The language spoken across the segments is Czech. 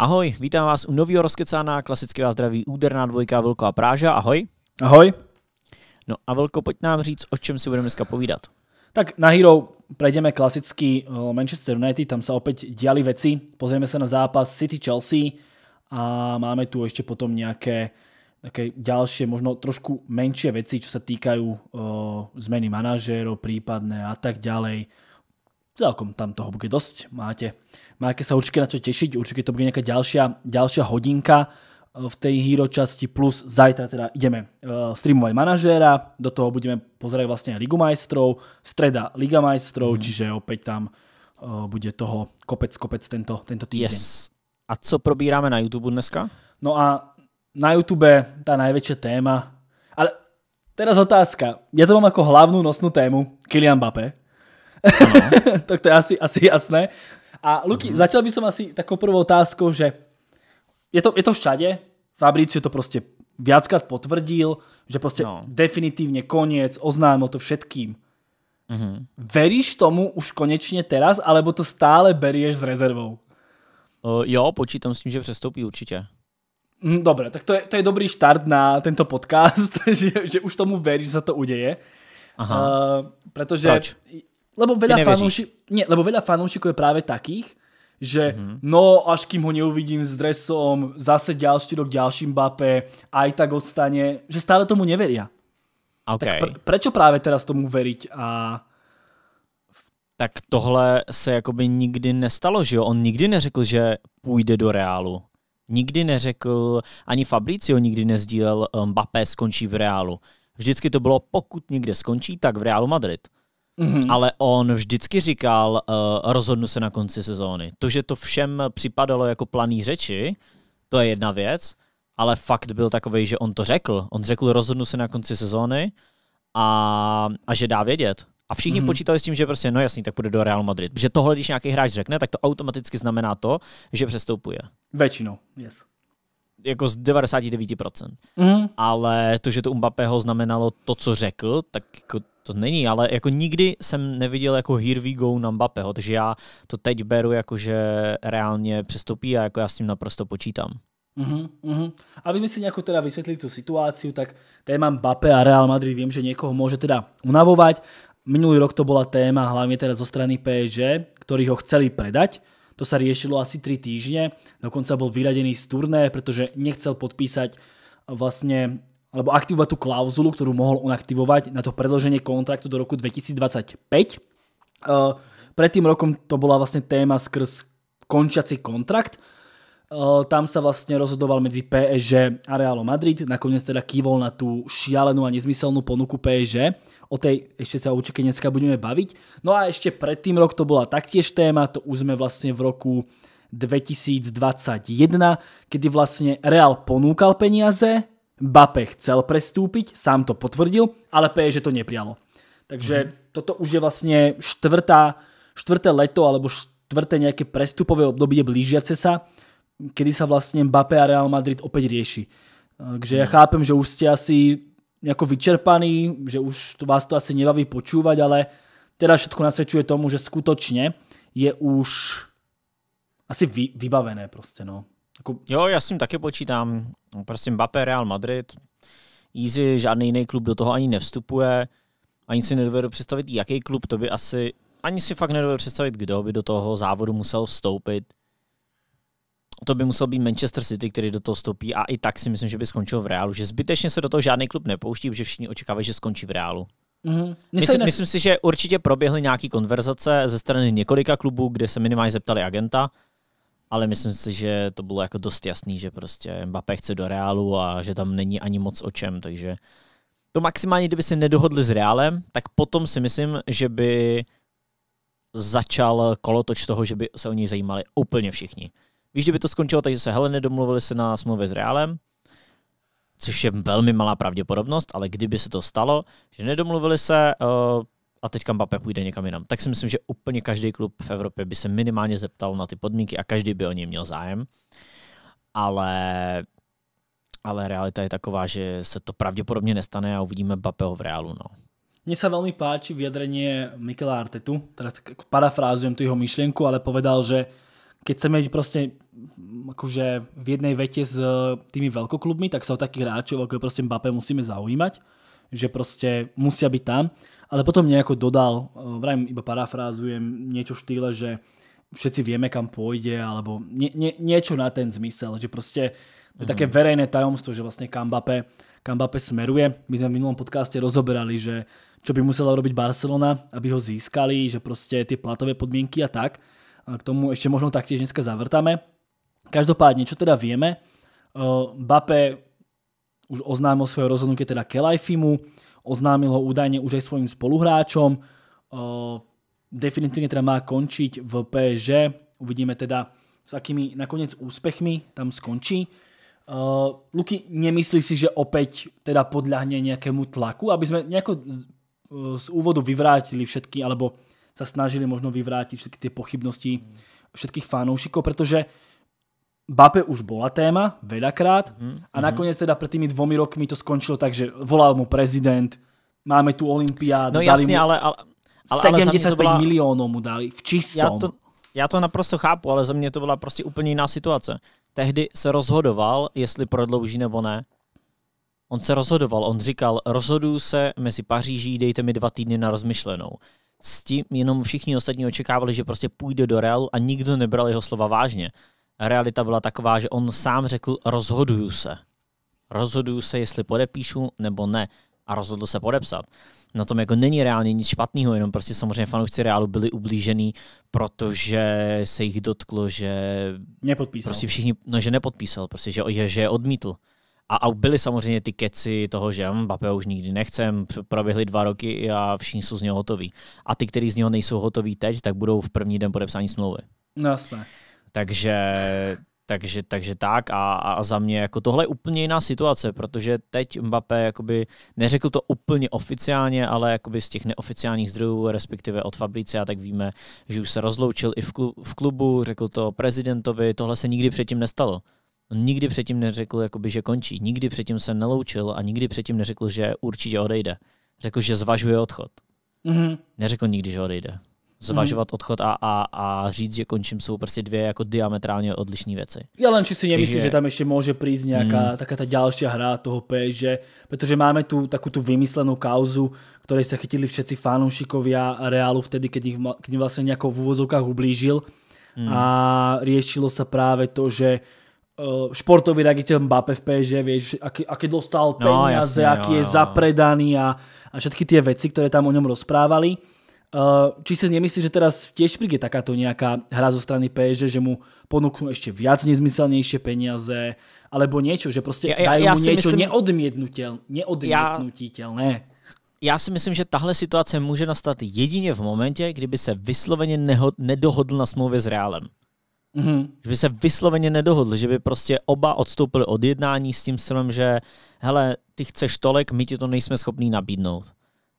Ahoj, vítám vás u nového rozkecána, klasicky vás zdraví úderná dvojka Vilko a Práža, ahoj. Ahoj. No a Vilko, pojď nám říct, o čem si budeme dneska povídat. Tak na Hero prejdeme klasicky eh, Manchester United, tam sa opäť diali veci. Pozrieme sa na zápas City-Chelsea a máme tu ešte potom nejaké také ďalšie, možno trošku menšie veci, čo sa týkajú eh, zmeny manažérov prípadné a tak ďalej. Celkom tam toho bude dosť, máte máte sa určite na čo tešiť, určite to bude nejaká ďalšia, ďalšia hodinka eh, v tej hero časti, plus zajtra teda ideme eh, streamovať manažéra, do toho budeme pozerať vlastne Ligu majstrov, streda Liga majstrov, mm. čiže opäť tam eh, bude toho kopec, kopec tento, tento týden. Yes. A co probíráme na YouTube dneska? No a na YouTube tá najväčšia téma, ale teraz otázka. Ja to mám ako hlavnú nosnú tému, Kylian Mbappé. tak to je asi, asi jasné. A Luky, mm-hmm. začal by som asi takou prvou otázkou, že je to, je to všade, Fabricio to prostě viackrát potvrdil, že prostě no. definitívne koniec, oznámil to všetkým. Mm-hmm. Veríš tomu už konečně teraz, alebo to stále berieš s rezervou? Uh, jo, počítam s tím, že přestoupí určitě. Hm, Dobre, tak to je, to je dobrý štart na tento podcast, že, že už tomu veríš, že sa to udeje, Aha. Uh, protože Proč? lebo veľa, fanúši... Nie, lebo veľa fanúšikov je práve takých, že mm-hmm. no až kým ho neuvidím s dresom, zase ďalší rok ďalším Bape, aj tak ostane, že stále tomu neveria. Okay. Tak pr- prečo práve teraz tomu veriť a tak tohle se jakoby nikdy nestalo, že jo? On nikdy neřekl, že půjde do Reálu. Nikdy neřekl, ani Fabricio nikdy nezdílel, eh, Mbappé skončí v Reálu. Vždycky to bylo, pokud někde skončí, tak v Reálu Madrid mm-hmm. ale on vždycky říkal, uh, rozhodnu se na konci sezóny. To, že to všem připadalo jako planý řeči, to je jedna věc, ale fakt byl takový, že on to řekl. On řekl, rozhodnu se na konci sezóny a, a že dá vědět. A všichni mm-hmm. počítali s tím, že prostě, no jasný, tak půjde do Real Madrid. Že tohle, když nějaký hráč řekne, tak to automaticky znamená to, že přestoupuje. Většinou, yes. Jako z 99%. Mm-hmm. Ale to, že to Mbappého znamenalo to, co řekl, tak jako to není, ale jako nikdy jsem neviděl jako here we go na Mbappého, takže já to teď beru jako, že reálně přestoupí a jako já s tím naprosto počítám. Uh-huh, uh-huh. Aby mi si nejako teda vysvetlili tú situáciu, tak téma Mbappé a Real Madrid viem, že niekoho môže teda unavovať. Minulý rok to bola téma hlavne teda zo strany PSG, ktorí ho chceli predať. To sa riešilo asi 3 týždne. Dokonca bol vyradený z turné, pretože nechcel podpísať vlastne alebo aktivovať tú klauzulu, ktorú mohol on aktivovať na to predloženie kontraktu do roku 2025. E, pred tým rokom to bola vlastne téma skrz končiaci kontrakt. E, tam sa vlastne rozhodoval medzi PSG a Realo Madrid. Nakoniec teda kývol na tú šialenú a nezmyselnú ponuku PSG. O tej ešte sa určite dneska budeme baviť. No a ešte predtým rok to bola taktiež téma, to už sme vlastne v roku 2021, kedy vlastne Real ponúkal peniaze, Bape chcel prestúpiť, sám to potvrdil, ale PSG to neprijalo. Takže mm toto už je vlastně štvrtá, štvrté leto alebo štvrté nějaké prestupové období blížiace sa, kedy sa vlastně Bape a Real Madrid opäť rieši. Takže já ja mhm. chápem, že už ste asi jako vyčerpaný, že už to vás to asi nebaví počúvať, ale teda všetko nasvedčuje tomu, že skutočne je už asi vy, vybavené prostě, no. Jako, jo, já s tím taky počítám. Prostě Mbappé, Real Madrid, easy, žádný jiný klub do toho ani nevstupuje. Ani si nedovedu představit, jaký klub to by asi... Ani si fakt nedovedu představit, kdo by do toho závodu musel vstoupit. To by musel být Manchester City, který do toho vstoupí a i tak si myslím, že by skončil v Reálu. Že zbytečně se do toho žádný klub nepouští, protože všichni očekávají, že skončí v Reálu. Mm-hmm. Myslím, ne... myslím si, že určitě proběhly nějaké konverzace ze strany několika klubů, kde se minimálně zeptali agenta ale myslím si, že to bylo jako dost jasný, že prostě Mbappé chce do Reálu a že tam není ani moc o čem, takže to maximálně, kdyby se nedohodli s Reálem, tak potom si myslím, že by začal kolotoč toho, že by se o něj zajímali úplně všichni. Víš, že by to skončilo takže se hele, nedomluvili se na smlouvě s Reálem, což je velmi malá pravděpodobnost, ale kdyby se to stalo, že nedomluvili se, eh, a teďka Mbappé půjde někam jinam. Tak si myslím, že úplně každý klub v Evropě by se minimálně zeptal na ty podmínky a každý by o něj měl zájem. Ale, ale realita je taková, že se to pravděpodobně nestane a uvidíme Mbappého v reálu. No. Mně se velmi páči vyjadrenie Mikela Artetu, teraz jako parafrázujem tu jeho myšlenku, ale povedal, že keď chceme jít prostě, akože v jednej vete s eh, tými veľkoklubmi, tak sa o takých hráčov ako je proste Mbappé musíme zaujímať, že proste musia byť tam ale potom nejako dodal, eh, vrajím iba parafrázujem, niečo štýle, že všetci vieme, kam pôjde, alebo nie, nie, niečo na ten zmysel, že proste je také mhm. verejné tajomstvo, že vlastne Kambape, Kambape smeruje. My sme v minulom podcaste rozoberali, že čo by musela robiť Barcelona, aby ho získali, že proste tie platové podmienky a tak. A k tomu ešte možno taktiež dneska zavrtame. Každopádne, čo teda vieme, eh, Bape už oznámil svoje rozhodnutie teda Kelajfimu, oznámil ho údajne už aj svojim spoluhráčom. Definitívne teda má končiť v PSG. Uvidíme teda, s akými nakoniec úspechmi tam skončí. Luky, nemyslíš si, že opäť teda podľahne nejakému tlaku, aby sme nejako z, úvodu vyvrátili všetky, alebo sa snažili možno vyvrátiť všetky tie pochybnosti hmm. všetkých fanoušikov, pretože Bape už bola téma veľakrát mm-hmm. a mhm. nakoniec teda pred tými dvomi rokmi to skončilo tak, že volal mu prezident, máme tu olympiádu, no, jasne, mu ale, ale, ale, 75 ale byla... milionů mu dali v čistom. Já to, ja to naprosto chápu, ale za mě to byla prostě úplně jiná situace. Tehdy se rozhodoval, jestli prodlouží nebo ne. On se rozhodoval, on říkal, rozhoduju se mezi Paříží, dejte mi dva týdny na rozmyšlenou. S tím jenom všichni ostatní očekávali, že prostě půjde do Realu a nikdo nebral jeho slova vážně realita byla taková, že on sám řekl, rozhoduju se. Rozhoduju se, jestli podepíšu nebo ne. A rozhodl se podepsat. Na tom jako není reálně nic špatného, jenom prostě samozřejmě fanoušci Reálu byli ublížený, protože se jich dotklo, že... Nepodpísal. Prostě všichni, no, že nepodpísal, prostě, že, že, že je odmítl. A, a byly samozřejmě ty keci toho, že hm, Mbappé už nikdy nechcem, proběhly dva roky a všichni jsou z něho hotoví. A ty, kteří z něho nejsou hotoví teď, tak budou v první den podepsání smlouvy. No jasné. Takže, takže, takže tak a, a za mě jako tohle je úplně jiná situace, protože teď Mbappé jakoby, neřekl to úplně oficiálně, ale jakoby z těch neoficiálních zdrojů, respektive od Fabrice, a tak víme, že už se rozloučil i v, klu, v klubu, řekl to prezidentovi, tohle se nikdy předtím nestalo. Nikdy předtím neřekl, jakoby, že končí, nikdy předtím se neloučil a nikdy předtím neřekl, že určitě odejde. Řekl, že zvažuje odchod. Mm-hmm. Neřekl nikdy, že odejde zvažovat mhm. odchod a, a, a říct, že končím, jsou prostě dvě jako diametrálně odlišné věci. Já len či si nemyslím, že... že tam ještě může přijít nějaká mm. taká ta další hra toho PSG, protože máme tu takovou tu vymyslenou kauzu, které se chytili všetci fanoušikovia Reálu vtedy, keď jim k vlastně nějakou v úvozovkách ublížil mm. a riešilo se právě to, že eh, športový riaditeľ Mbappé v PSG, vieš, aký, aký dostal peniaze, no, jasne, aký jo, je jo. No, no. zapredaný a, a všetky tie veci, ktoré tam o ňom rozprávali. Eh, či si nemyslíš, že teraz tiež príde takáto nejaká hra zo strany PSG, že mu ponúknú ešte viac nezmyselnejšie peniaze, alebo niečo, že proste dajú mu niečo myslím, já si myslím, že tahle situace může nastat jedině v momentě, kdyby se vysloveně nedohodl na smlouvě s Reálem. Mm-hmm. Že by se vysloveně nedohodl, že by prostě oba odstoupili od jednání s tím stylem, že hele, ty chceš tolik, my ti to nejsme schopní nabídnout.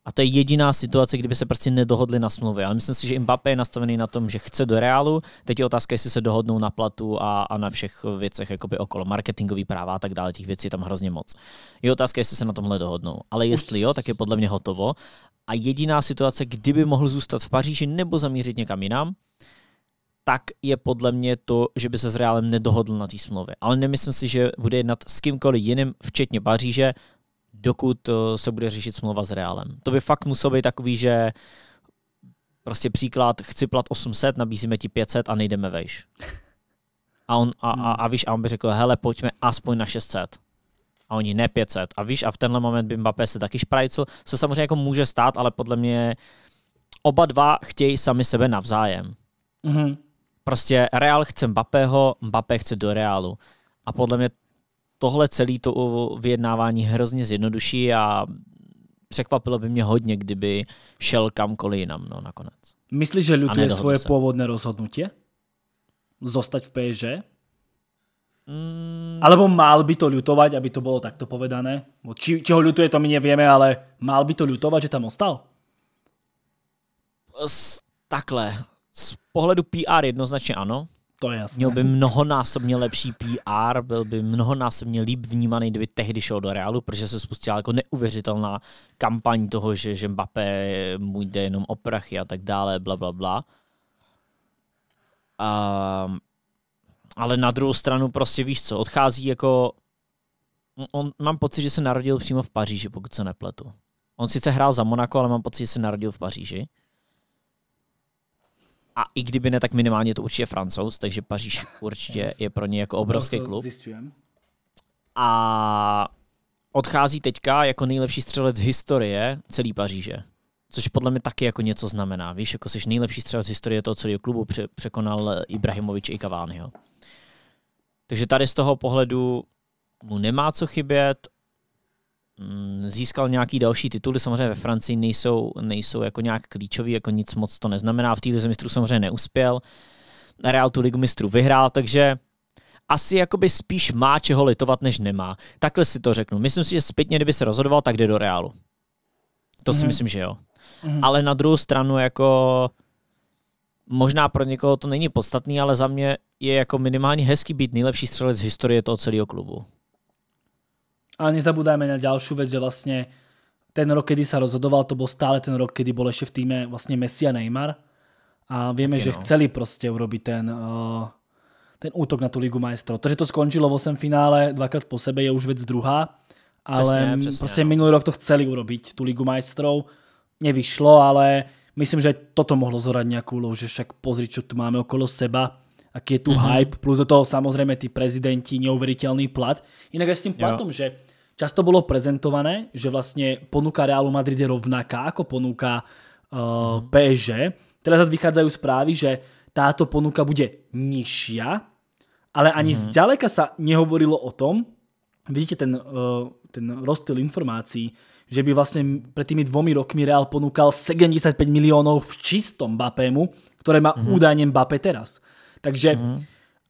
A to je jediná situace, kdyby se prostě nedohodli na smlouvě. Ale myslím si, že Mbappé je nastavený na tom, že chce do Reálu. Teď je otázka, jestli se dohodnou na platu a, a na všech věcech jakoby okolo marketingový práva a tak dále. Těch věcí je tam hrozně moc. Je otázka, jestli se na tomhle dohodnou. Ale jestli jo, tak je podle mě hotovo. A jediná situace, kdyby mohl zůstat v Paříži nebo zamířit někam jinam, tak je podle mě to, že by se s Reálem nedohodl na té smlouvě. Ale nemyslím si, že bude jednat s kýmkoliv jiným, včetně Paříže, dokud eh, se bude řešit smlouva s Realem. To by fakt muselo být takový, že prostě příklad, chci plat 800, nabízíme ti 500 a nejdeme vejš. A on, a, a, a víš, a on by řekl, hele, pojďme aspoň na 600. A oni ne 500. A víš, a v tenhle moment by Mbappé se taky šprajcl, co samozřejmě jako může stát, ale podle mě oba dva chtějí sami sebe navzájem. Mm-hmm. Prostě Real chce Mbappého, Mbappé chce do Realu. A podle mě tohle celé to vyjednávání hrozně zjednoduší a překvapilo by mě hodně, kdyby šel kamkoliv jinam no, nakonec. Myslíš, že ľutuje svoje se. původné rozhodnutí? Zostať v PSG? Mm. Alebo mal by to lutovat, aby to bylo takto povedané? Či, či ho lutuje, to my nevíme, ale mal by to lutovat, že tam ostal? S, takhle. Z pohledu PR jednoznačně ano. To je jasné. Měl by mnohonásobně lepší PR, byl by mnohonásobně líp vnímaný, kdyby tehdy šel do Realu, protože se spustila jako neuvěřitelná kampaň toho, že, že Mbappé mu jde jenom o prachy a tak dále, bla, bla, bla. A, ale na druhou stranu prostě víš co, odchází jako... On, mám pocit, že se narodil přímo v Paříži, pokud se nepletu. On sice hrál za Monaco, ale mám pocit, že se narodil v Paříži a i kdyby ne, tak minimálně to určitě Francouz, takže Paříž určitě je pro ně jako obrovský no, klub. A odchází teďka jako nejlepší střelec historie celý Paříže. Což podle mě taky jako něco znamená. Víš, jako jsi nejlepší střelec historie toho celého klubu, překonal Ibrahimovič i Cavaniho. Takže tady z toho pohledu mu nemá co chybět, Mm, získal nějaký další tituly, samozřejmě ve Francii nejsou, nejsou jako nějak klíčový, jako nic moc to neznamená, v té mistrů samozřejmě neuspěl, Real tu ligu mistrů vyhrál, takže asi jakoby spíš má čeho litovat, než nemá. Takhle si to řeknu. Myslím si, že zpětně, kdyby se rozhodoval, tak jde do Realu. To mm-hmm. si mhm. myslím, že jo. Mm-hmm. Ale na druhou stranu, jako možná pro někoho to není podstatný, ale za mě je jako minimálně hezký být nejlepší střelec z historie toho celého klubu. Ale nezabúdajme na ďalšiu vec, že vlastne ten rok, kedy sa rozhodoval, to bol stále ten rok, kedy bol ešte v týme vlastne Messi a Neymar. A vieme, že no. chceli proste urobiť ten, uh, ten útok na tú Ligu majstrov. To, že to skončilo v 8 finále dvakrát po sebe je už vec druhá. Ale přesne, přesne, prostě no. minulý rok to chceli urobiť, tú Ligu majstrov. Nevyšlo, ale myslím, že toto mohlo zhorať nejakú úlohu, že však pozri, čo tu máme okolo seba aký je tu mm-hmm. hype, plus do toho samozrejme tí prezidenti, neuveriteľný plat. Inak aj s tým platom, jo. že často bolo prezentované, že vlastne ponuka Realu Madrid je rovnaká ako ponuka uh, eh, mm-hmm. PSG. Teraz zase vychádzajú správy, že táto ponuka bude nižšia, ale ani mm-hmm. zďaleka sa nehovorilo o tom, vidíte ten, uh, ten rozstyl informácií, že by vlastne pred tými dvomi rokmi Real ponúkal 75 miliónov v čistom Bapému, ktoré má mm-hmm. údajne Bape teraz. Takže mm-hmm.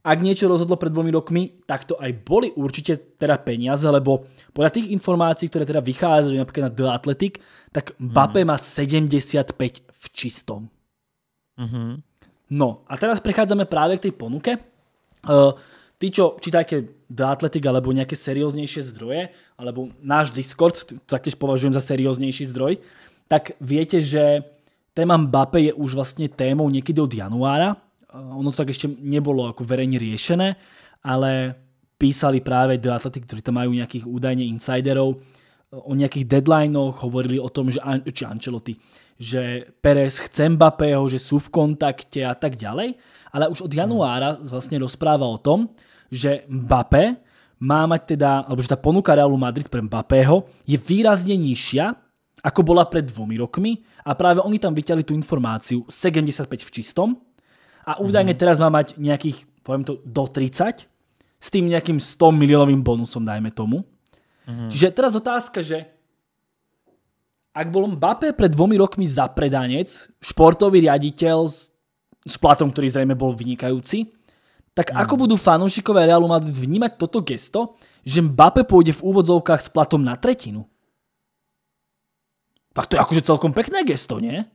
ak niečo rozhodlo pred dvomi rokmi, tak to aj boli určite teda peniaze, lebo podľa tých informácií, ktoré teda vychádzajú napríklad na The Athletic, tak mhm. Mbappé mm-hmm. má 75 v čistom. Mm-hmm. No a teraz prechádzame práve k tej ponuke. Uh, e, ty, čo čítajte The Athletic alebo nejaké serióznejšie zdroje, alebo náš Discord, taktiež považujem za serióznejší zdroj, tak viete, že téma Mbappé je už vlastne témou niekedy od januára Eh, ono to tak ešte nebolo ako verejne riešené, ale písali práve do Atlantic, ktorí tam majú nejakých údajne insiderov, eh, o nejakých deadlinoch, hovorili o tom, že či Ancelotti, že Perez chce Mbappého, že sú v kontakte a tak ďalej. Ale už od januára vlastne rozpráva o tom, že Mbappé má mať teda, alebo že tá ponuka Realu Madrid pre Mbappého je výrazne nižšia, ako bola pred dvomi rokmi a práve oni tam vyťali tú informáciu 75 v čistom, a údajne mhm. teraz má mať nejakých, poviem to, do 30 s tým nejakým 100 miliónovým bonusom, dajme tomu. Mm-hmm. Čiže teraz otázka, že ak bol Mbappé pred dvomi rokmi zapredanec, športový riaditeľ s, s platom, ktorý zrejme bol vynikajúci, tak mm. ako budú fanúšikové Realu Madrid vnímať toto gesto, že Mbappé pôjde v úvodzovkách s platom na tretinu? Tak to je akože celkom pekné gesto, nie?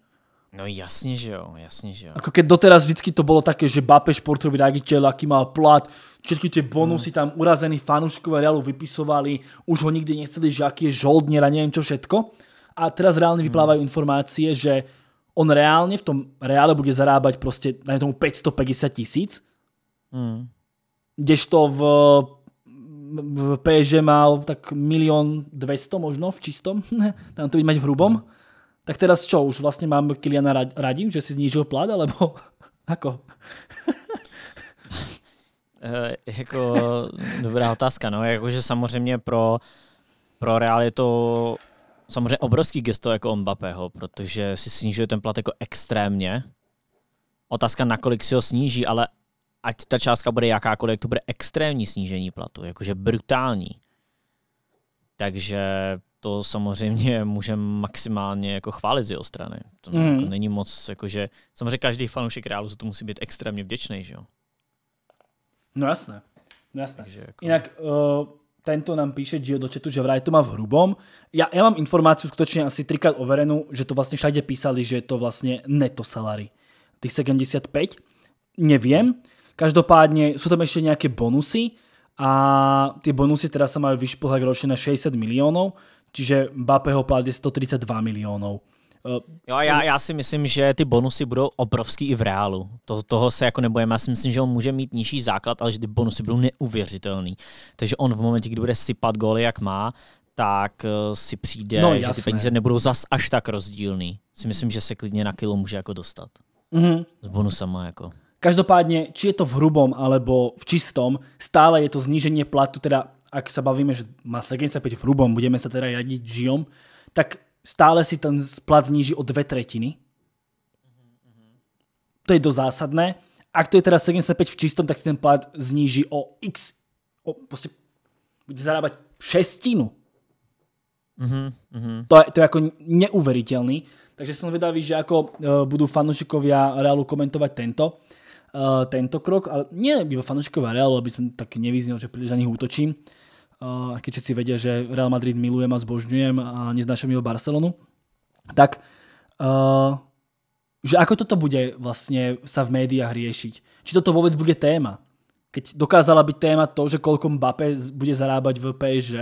No jasně, že jo, jasně, že jo. Ako keď doteraz vždycky to bolo také, že bape športový riaditeľ, aký mal plat, všetky tie bonusy tam urazení fanúškové Realu vypisovali, už ho nikdy nechceli, že aký je žoldnier a neviem čo všetko. A teraz reálne hmm. vyplávajú informácie, že on reálne v tom reále bude zarábať proste, na tomu 550 tisíc. Hmm. Kdežto v, v PSG mal tak milión 200 možno v čistom, tam to byť mať v hrubom. Hmm tak teraz čo, už vlastne mám Kiliana radím, že si znížil plat, alebo ako? E, jako dobrá otázka, no, jakože samozřejmě pro, pro Real je to samozřejmě obrovský gesto jako Mbappého, protože si snižuje ten plat jako extrémně. Otázka, nakolik si ho sníží, ale ať ta částka bude jakákoliv, to bude extrémní snížení platu, jakože brutální. Takže to samozřejmě můžeme maximálně jako chválit z jeho strany. To mm. jako není moc, jakože, samozřejmě každý fanoušek Reálu za to musí být extrémně vděčný, že jo? No jasné, no jasné. Takže jako... Jinak uh, eh, tento nám píše Gio do četu, že vraj to má v hrubom. Já, já mám informaci skutečně asi trikrát overenou, že to vlastně všade písali, že je to vlastně neto salary. Tých 75, nevím. Každopádně jsou tam ještě nějaké bonusy a ty bonusy teda sa majú vyšplhať ročne na 60 miliónov, Čiže Mbappého plat je 132 miliónov. Jo, já, já si myslím, že ty bonusy budou obrovský i v reálu. To, toho se jako nebojeme. Já si myslím, že on může mít nižší základ, ale že ty bonusy budou neuvěřitelný. Takže on v momentě, kdy bude sypat góly, jak má, tak eh, si přijde, no, že ty peníze nebudou zas až tak rozdílný. Si myslím, že se klidně na kilo může jako dostat. Mm-hmm. S bonusama jako. Každopádně, či je to v hrubom alebo v čistom, stále je to zníženie platu, teda ak sa bavíme, že má 75 v hrubom, budeme sa teda riadiť žijom, tak stále si ten plat zníži o dve tretiny. To je dosť zásadné. Ak to je teda 75 v čistom, tak si ten plat zníži o x, o, proste, bude zarábať šestinu. Uh mm-hmm, -huh. Mm-hmm. To, je, to je ako neuveriteľný. Takže som vedavý, že ako uh, budú fanúšikovia Realu komentovať tento, uh, tento krok, ale nie by fanúšikovia Realu, aby som tak nevyznil, že príliš na nich útočím, uh, keď všetci vedia, že Real Madrid milujem a zbožňujem a neznášam jeho Barcelonu, tak že ako toto bude vlastne sa v médiách riešiť? Či toto vôbec bude téma? Keď dokázala byť téma to, že koľko Mbappé bude zarábať v PSG,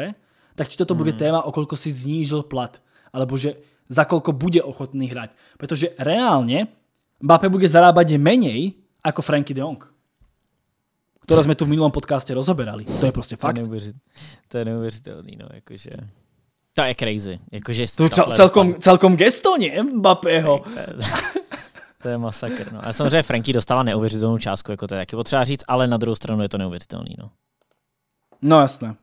tak či toto bude mhm. téma, o koľko si znížil plat? Alebo že za koľko bude ochotný hrať? Pretože reálne Mbappé bude zarábať menej ako Frankie de Jong které jsme tu v minulém podcaste rozoberali. To je prostě fakt. To je neuvěřitelný, to je neuvěřitelný no, jakože... To je crazy. Jakože to cel, celkom, celkom gesto, ne? Mbappého. To je masakr. No. A samozřejmě Franky dostává neuvěřitelnou částku, jako to je taky potřeba říct, ale na druhou stranu je to neuvěřitelný. No, no jasné.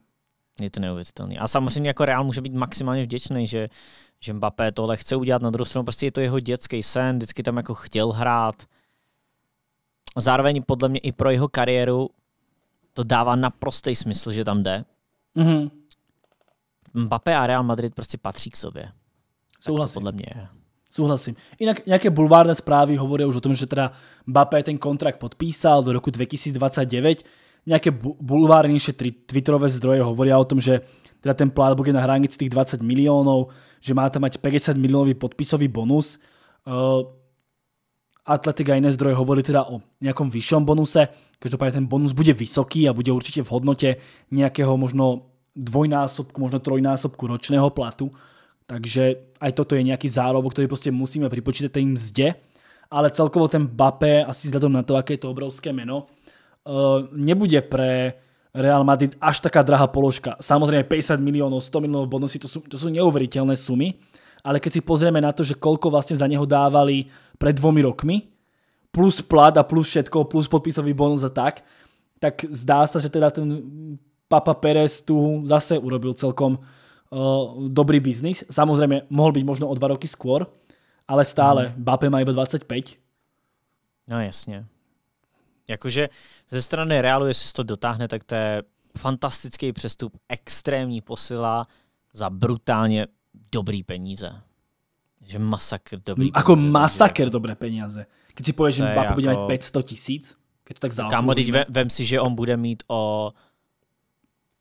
Je to neuvěřitelný. A samozřejmě jako Real může být maximálně vděčný, že, že Mbappé tohle chce udělat. Na druhou stranu prostě je to jeho dětský sen, vždycky tam jako chtěl hrát zároveň podle mě i pro jeho kariéru to dává naprostý smysl, že tam jde. Mm-hmm. Mbappé a Real Madrid prostě patří k sobě. Souhlasím. podle mě je. Souhlasím. Jinak nějaké bulvárné zprávy hovoří už o tom, že teda Mbappé ten kontrakt podpísal do roku 2029. Nějaké bulvárnější twitterové zdroje hovoří o tom, že teda ten plátbok je na hranici těch 20 milionů, že má tam mať 50 milionový podpisový bonus. Uh, Atletika a iné zdroje hovorili teda o nejakom vyššom bonuse. Každopádne ten bonus bude vysoký a bude určite v hodnote nejakého možno dvojnásobku, možno trojnásobku ročného platu. Takže aj toto je nejaký zárobok, ktorý proste musíme pripočítať tým mzdě, Ale celkovo ten Bape, asi vzhľadom na to, aké je to obrovské meno, eh, nebude pre Real Madrid až taká drahá položka. Samozrejme 50 miliónov, 100 miliónov bonusy, to jsou to sú neuveriteľné sumy, ale keď si pozrieme na to, že koľko vlastne za neho dávali pred dvomi rokmi, plus plat a plus všetko, plus podpisový bonus a tak, tak zdá sa, že teda ten Papa Perez tu zase urobil celkom uh, dobrý biznis. Samozrejme, mohol byť možno o dva roky skôr, ale stále, mm. Bape má iba 25. No jasne. Jakože ze strany Realu, jestli se to dotáhne, tak to je fantastický přestup, extrémní posila za brutálně dobrý peníze. Že masakr dobrý. Jako peníze, masakr dobré peníze. Keď si povieš, že Mbappé jako... bude mít 500 jako- tisíc, keď to tak záleží. Kámo, teď vem si, že on bude mít o...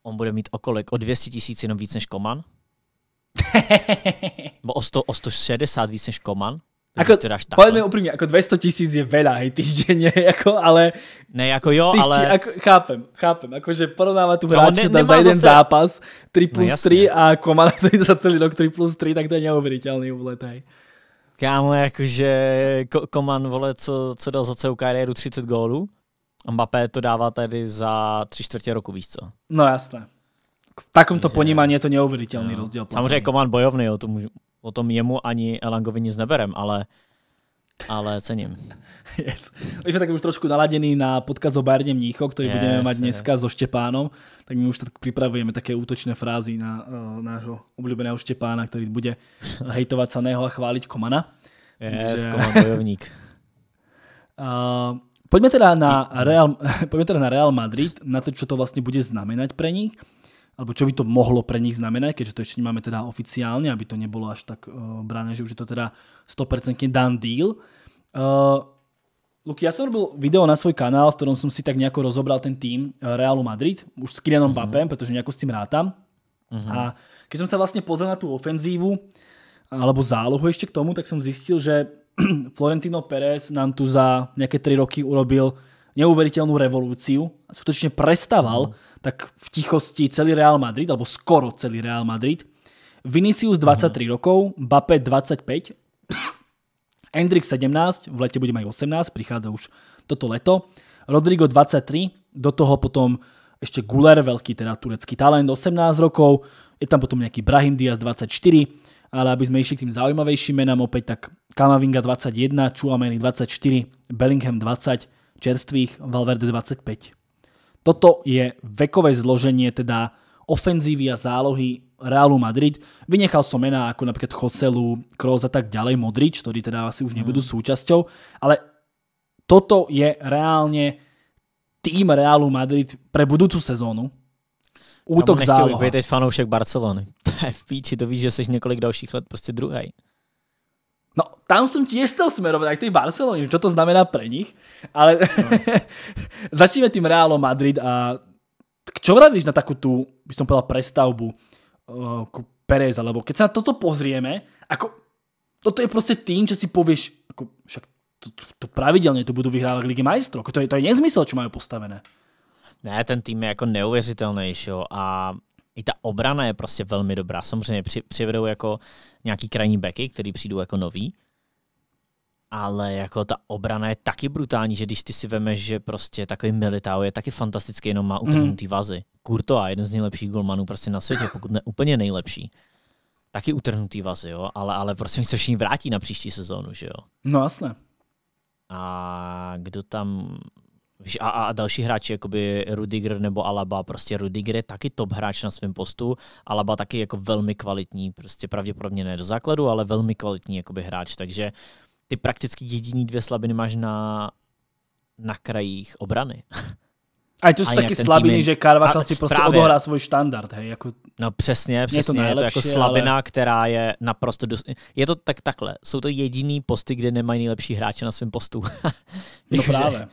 On bude mít o kolik? O 200 tisíc jenom víc než Koman? Bo o, 100, o 160 víc než Koman? Ako, to dáš takhle. úprimne, ako 200 tisíc je veľa aj týždenne, ako, ale... Ne, ako jo, tých, ale... ako, chápem, chápem, akože porovnáva tu hráč, no, ne, za jeden zase... zápas 3 no, plus no, 3 a komana to je za celý rok 3 plus 3, tak to je neuveriteľný úlet, hej. Kámo, jakože Koman, vole, co, co dal za celou kariéru 30 gólů, Mbappé to dává tady za tři čtvrtě roku, víc co? No jasné. V takomto Takže... ponímání je to neuvěřitelný no. rozdíl. Samozřejmě Koman bojovný, jo, to můžu, o tom jemu ani Elangovi nic neberem, ale, ale cením. yes. My jsme tak už trošku naladěný na podkaz o Bárně Mnícho, který yes, budeme dneska yes. so Štěpánom, tak my už tak připravujeme také útočné frázy na uh, nášho oblíbeného Štěpána, který bude hejtovat Saného a chválit Komana. Yes, Takže... Koman bojovník. uh, eh, Poďme teda, na Real, poďme teda na Real Madrid, na to, čo to vlastne bude znamenať pre nich alebo čo by to mohlo pre nich znamenať, keďže to ešte nemáme teda oficiálne, aby to nebolo až tak uh, bráne, že už je to teda 100% done deal. Uh, e, Luky, ja som robil video na svoj kanál, v ktorom som si tak nejako rozobral ten tým e, Realu Madrid, už s Kylianom uh-huh. Mhm. Bapem, pretože nejako s tým rátam. Uh-huh. A keď som sa vlastne pozrel na tú ofenzívu, alebo zálohu ešte k tomu, tak som zistil, že Florentino Pérez nám tu za nejaké 3 roky urobil neuveriteľnú revolúciu a skutočne prestával mm. tak v tichosti celý Real Madrid, alebo skoro celý Real Madrid. Vinicius 23 mm. rokov, Bape 25, Endrick 17, v lete bude mať 18, prichádza už toto leto, Rodrigo 23, do toho potom ešte Guler, veľký teda turecký talent, 18 rokov, je tam potom nejaký Brahim Diaz 24, ale aby sme išli k tým zaujímavejším menám opäť, tak Kamavinga 21, Chuameni 24, Bellingham 20, čerstvých Valverde 25. Toto je vekové zloženie teda ofenzívy a zálohy Realu Madrid. Vynechal som mená ako napríklad Choselu, Kroos a tak ďalej, Modrič, ktorí teda asi už nebudú hmm. súčasťou, ale toto je reálne tým Realu Madrid pre budúcu sezónu. Útok záloha. být fanoušek Barcelony. To je v píči, to víš, že jsi několik dalších let prostě druhý. No, tam som tiež chcel smerovať, aj tej Barcelone, čo to znamená pre nich, ale no. začneme tým Realom Madrid a čo vravíš na takú tú, by som povedal, prestavbu uh, ku Pereza, lebo keď sa na toto pozrieme, ako, toto je proste tým, čo si povieš, ako, však to, to, to pravidelne to budú vyhrávať Ligy majstrov, to je, to je nezmysel, čo majú postavené. Ne, ten tým je jako neuvěřitelný, jo, a i ta obrana je prostě velmi dobrá. Samozřejmě při, přivedou jako nějaký krajní beky, který přijdou jako nový, ale jako ta obrana je taky brutální, že když ty si vemeš, že prostě takový Militao je taky fantastický, jenom má utrhnutý mm. vazy. a jeden z nejlepších golmanů prostě na světě, pokud ne úplně nejlepší. Taky utrhnutý vazy, jo, ale, ale prostě mi se všichni vrátí na příští sezónu, že jo. No jasně. A kdo tam Víš, a, a další hráči, jako by Rudiger nebo Alaba, prostě Rudiger je taky top hráč na svém postu, Alaba taky jako velmi kvalitní, prostě pravděpodobně ne do základu, ale velmi kvalitní jakoby hráč, takže ty prakticky jediný dvě slabiny máš na, na krajích obrany. A je to jsou taky slabiny, týmy... že Carvajal si prostě právě. odohrá svůj standard. Hej, jako... No přesně, přesně. Je to, jako nejlepší, je to jako slabina, ale... která je naprosto... Dos... Je to tak takhle. Jsou to jediný posty, kde nemají nejlepší hráče na svém postu. no právě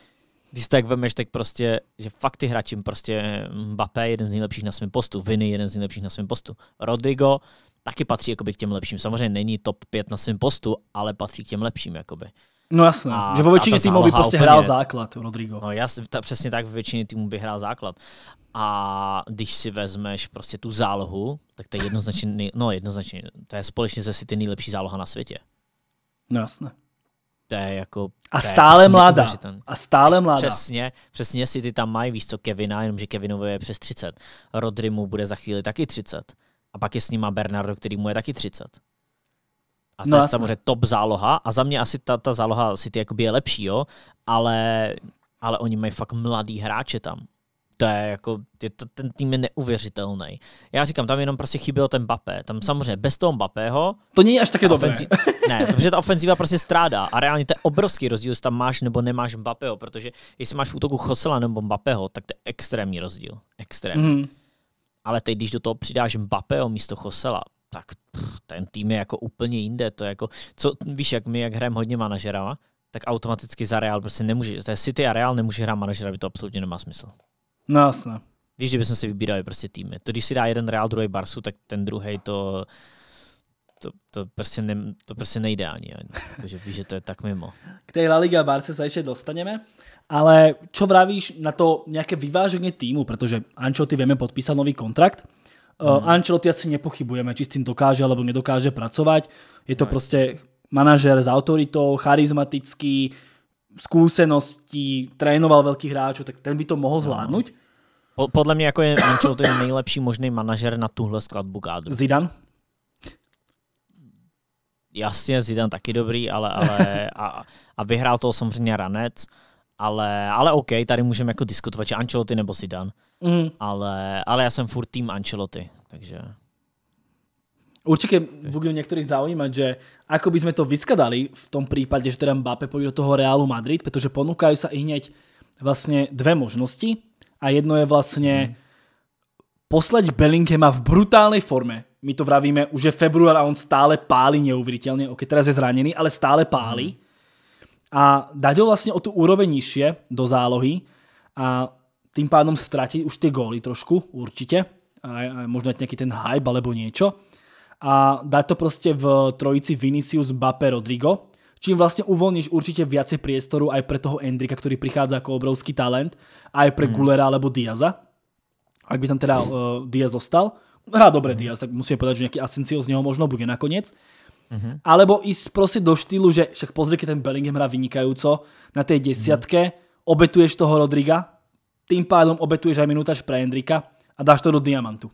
když si tak vemeš, tak prostě, že fakt ty hráči prostě Mbappé jeden z nejlepších na svém postu, Viny jeden z nejlepších na svém postu, Rodrigo taky patří jakoby, k těm lepším. Samozřejmě není top 5 na svém postu, ale patří k těm lepším. Jakoby. No jasně, a, že ve většině týmu by prostě hrál základ Rodrigo. No jasně, ta, přesně tak ve většině týmu by hrál základ. A když si vezmeš prostě tu zálohu, tak to je jednoznačně, no jednoznačně, to je společně ze ty nejlepší záloha na světě. No jasné to je jako... A stále je, jako mladá. A stále mladá. Přesně, přesně si ty tam mají, víš co, Kevina, jenomže Kevinovi je přes 30. Rodry mu bude za chvíli taky 30. A pak je s ním Bernardo, který mu je taky 30. A to no, je jasný. samozřejmě top záloha a za mě asi ta, ta záloha City je lepší, jo? Ale, ale oni mají fakt mladý hráče tam to je jako, je to, ten tým je neuvěřitelný. Já říkám, tam jenom prostě chyběl ten Bape. Tam samozřejmě bez toho Bapeho, To není až taky dobré. Ofenzi- ne, protože ta ofenzíva prostě strádá. A reálně to je obrovský rozdíl, jestli tam máš nebo nemáš Bapeho, protože jestli máš v útoku Chosela nebo Bapeho, tak to je extrémní rozdíl. Extrémní. Mm. Ale teď, když do toho přidáš Bapeho místo Chosela, tak pff, ten tým je jako úplně jinde. To je jako, co, víš, jak my, jak hrajeme hodně manažera, tak automaticky za Real prostě nemůže, to je City a Real nemůže hrát manažera, by to absolutně nemá smysl. No jasné. Víš, kdybychom si vybírali prostě týmy. To když si dá jeden Real, druhý Barsu, tak ten druhý to, to, to, prostě ne, to prostě nejde ani. Takže víš, že to je tak mimo. K té La Liga Barce se ještě dostaneme. Ale čo vravíš na to nějaké vyváženě týmu, Protože Ancelotti věme podpísal nový kontrakt. Hmm. Ancelotti asi nepochybujeme, či s tím dokáže alebo nedokáže pracovat. Je to no, prostě manažer s autoritou, charizmatický, skúseností trénoval velkých hráčů, tak ten by to mohl no. zvládnout. No. Podle mě jako je Ancelotti nejlepší možný manažer na tuhle skladbu kádru. Zidan? Jasně, Zidan taky dobrý, ale, ale a, a vyhrál to samozřejmě Ranec, ale, ale OK, tady můžeme jako diskutovat, či Ancelotti nebo Zidan, mm. ale, ale já jsem furt tým Ancelotti, takže... Určite budú niektorých zaujímať, že ako by sme to vyskadali v tom prípade, že teda Mbappé pôjde do toho Realu Madrid, pretože ponúkajú sa i hneď vlastne dve možnosti a jedno je vlastne hmm. poslať Bellingema v brutálnej forme. My to vravíme, už je február a on stále páli neuveriteľne, ok, teraz je zranený, ale stále páli. Hmm. A dať ho vlastne o tú úroveň nižšie do zálohy a tým pádom stratiť už tie góly trošku, určite. A, a možno aj nejaký ten hype alebo niečo a dať to proste v trojici Vinicius, Bape, Rodrigo, čím vlastne uvoľníš určite viacej priestoru aj pre toho Endrika, ktorý prichádza ako obrovský talent, aj pre mm. Gulera alebo Diaza, ak by tam teda uh, Diaz dostal. Hrá dobre mm. Diaz, tak musíme povedať, že nejaký Asensio z neho možno bude nakoniec. Mm-hmm. Alebo ísť proste do štýlu, že však pozri, keď ten Bellingham hrá vynikajúco na tej mhm. desiatke, mm-hmm. obetuješ toho Rodriga, tým pádom obetuješ aj minútaž pre Endrika a dáš to do diamantu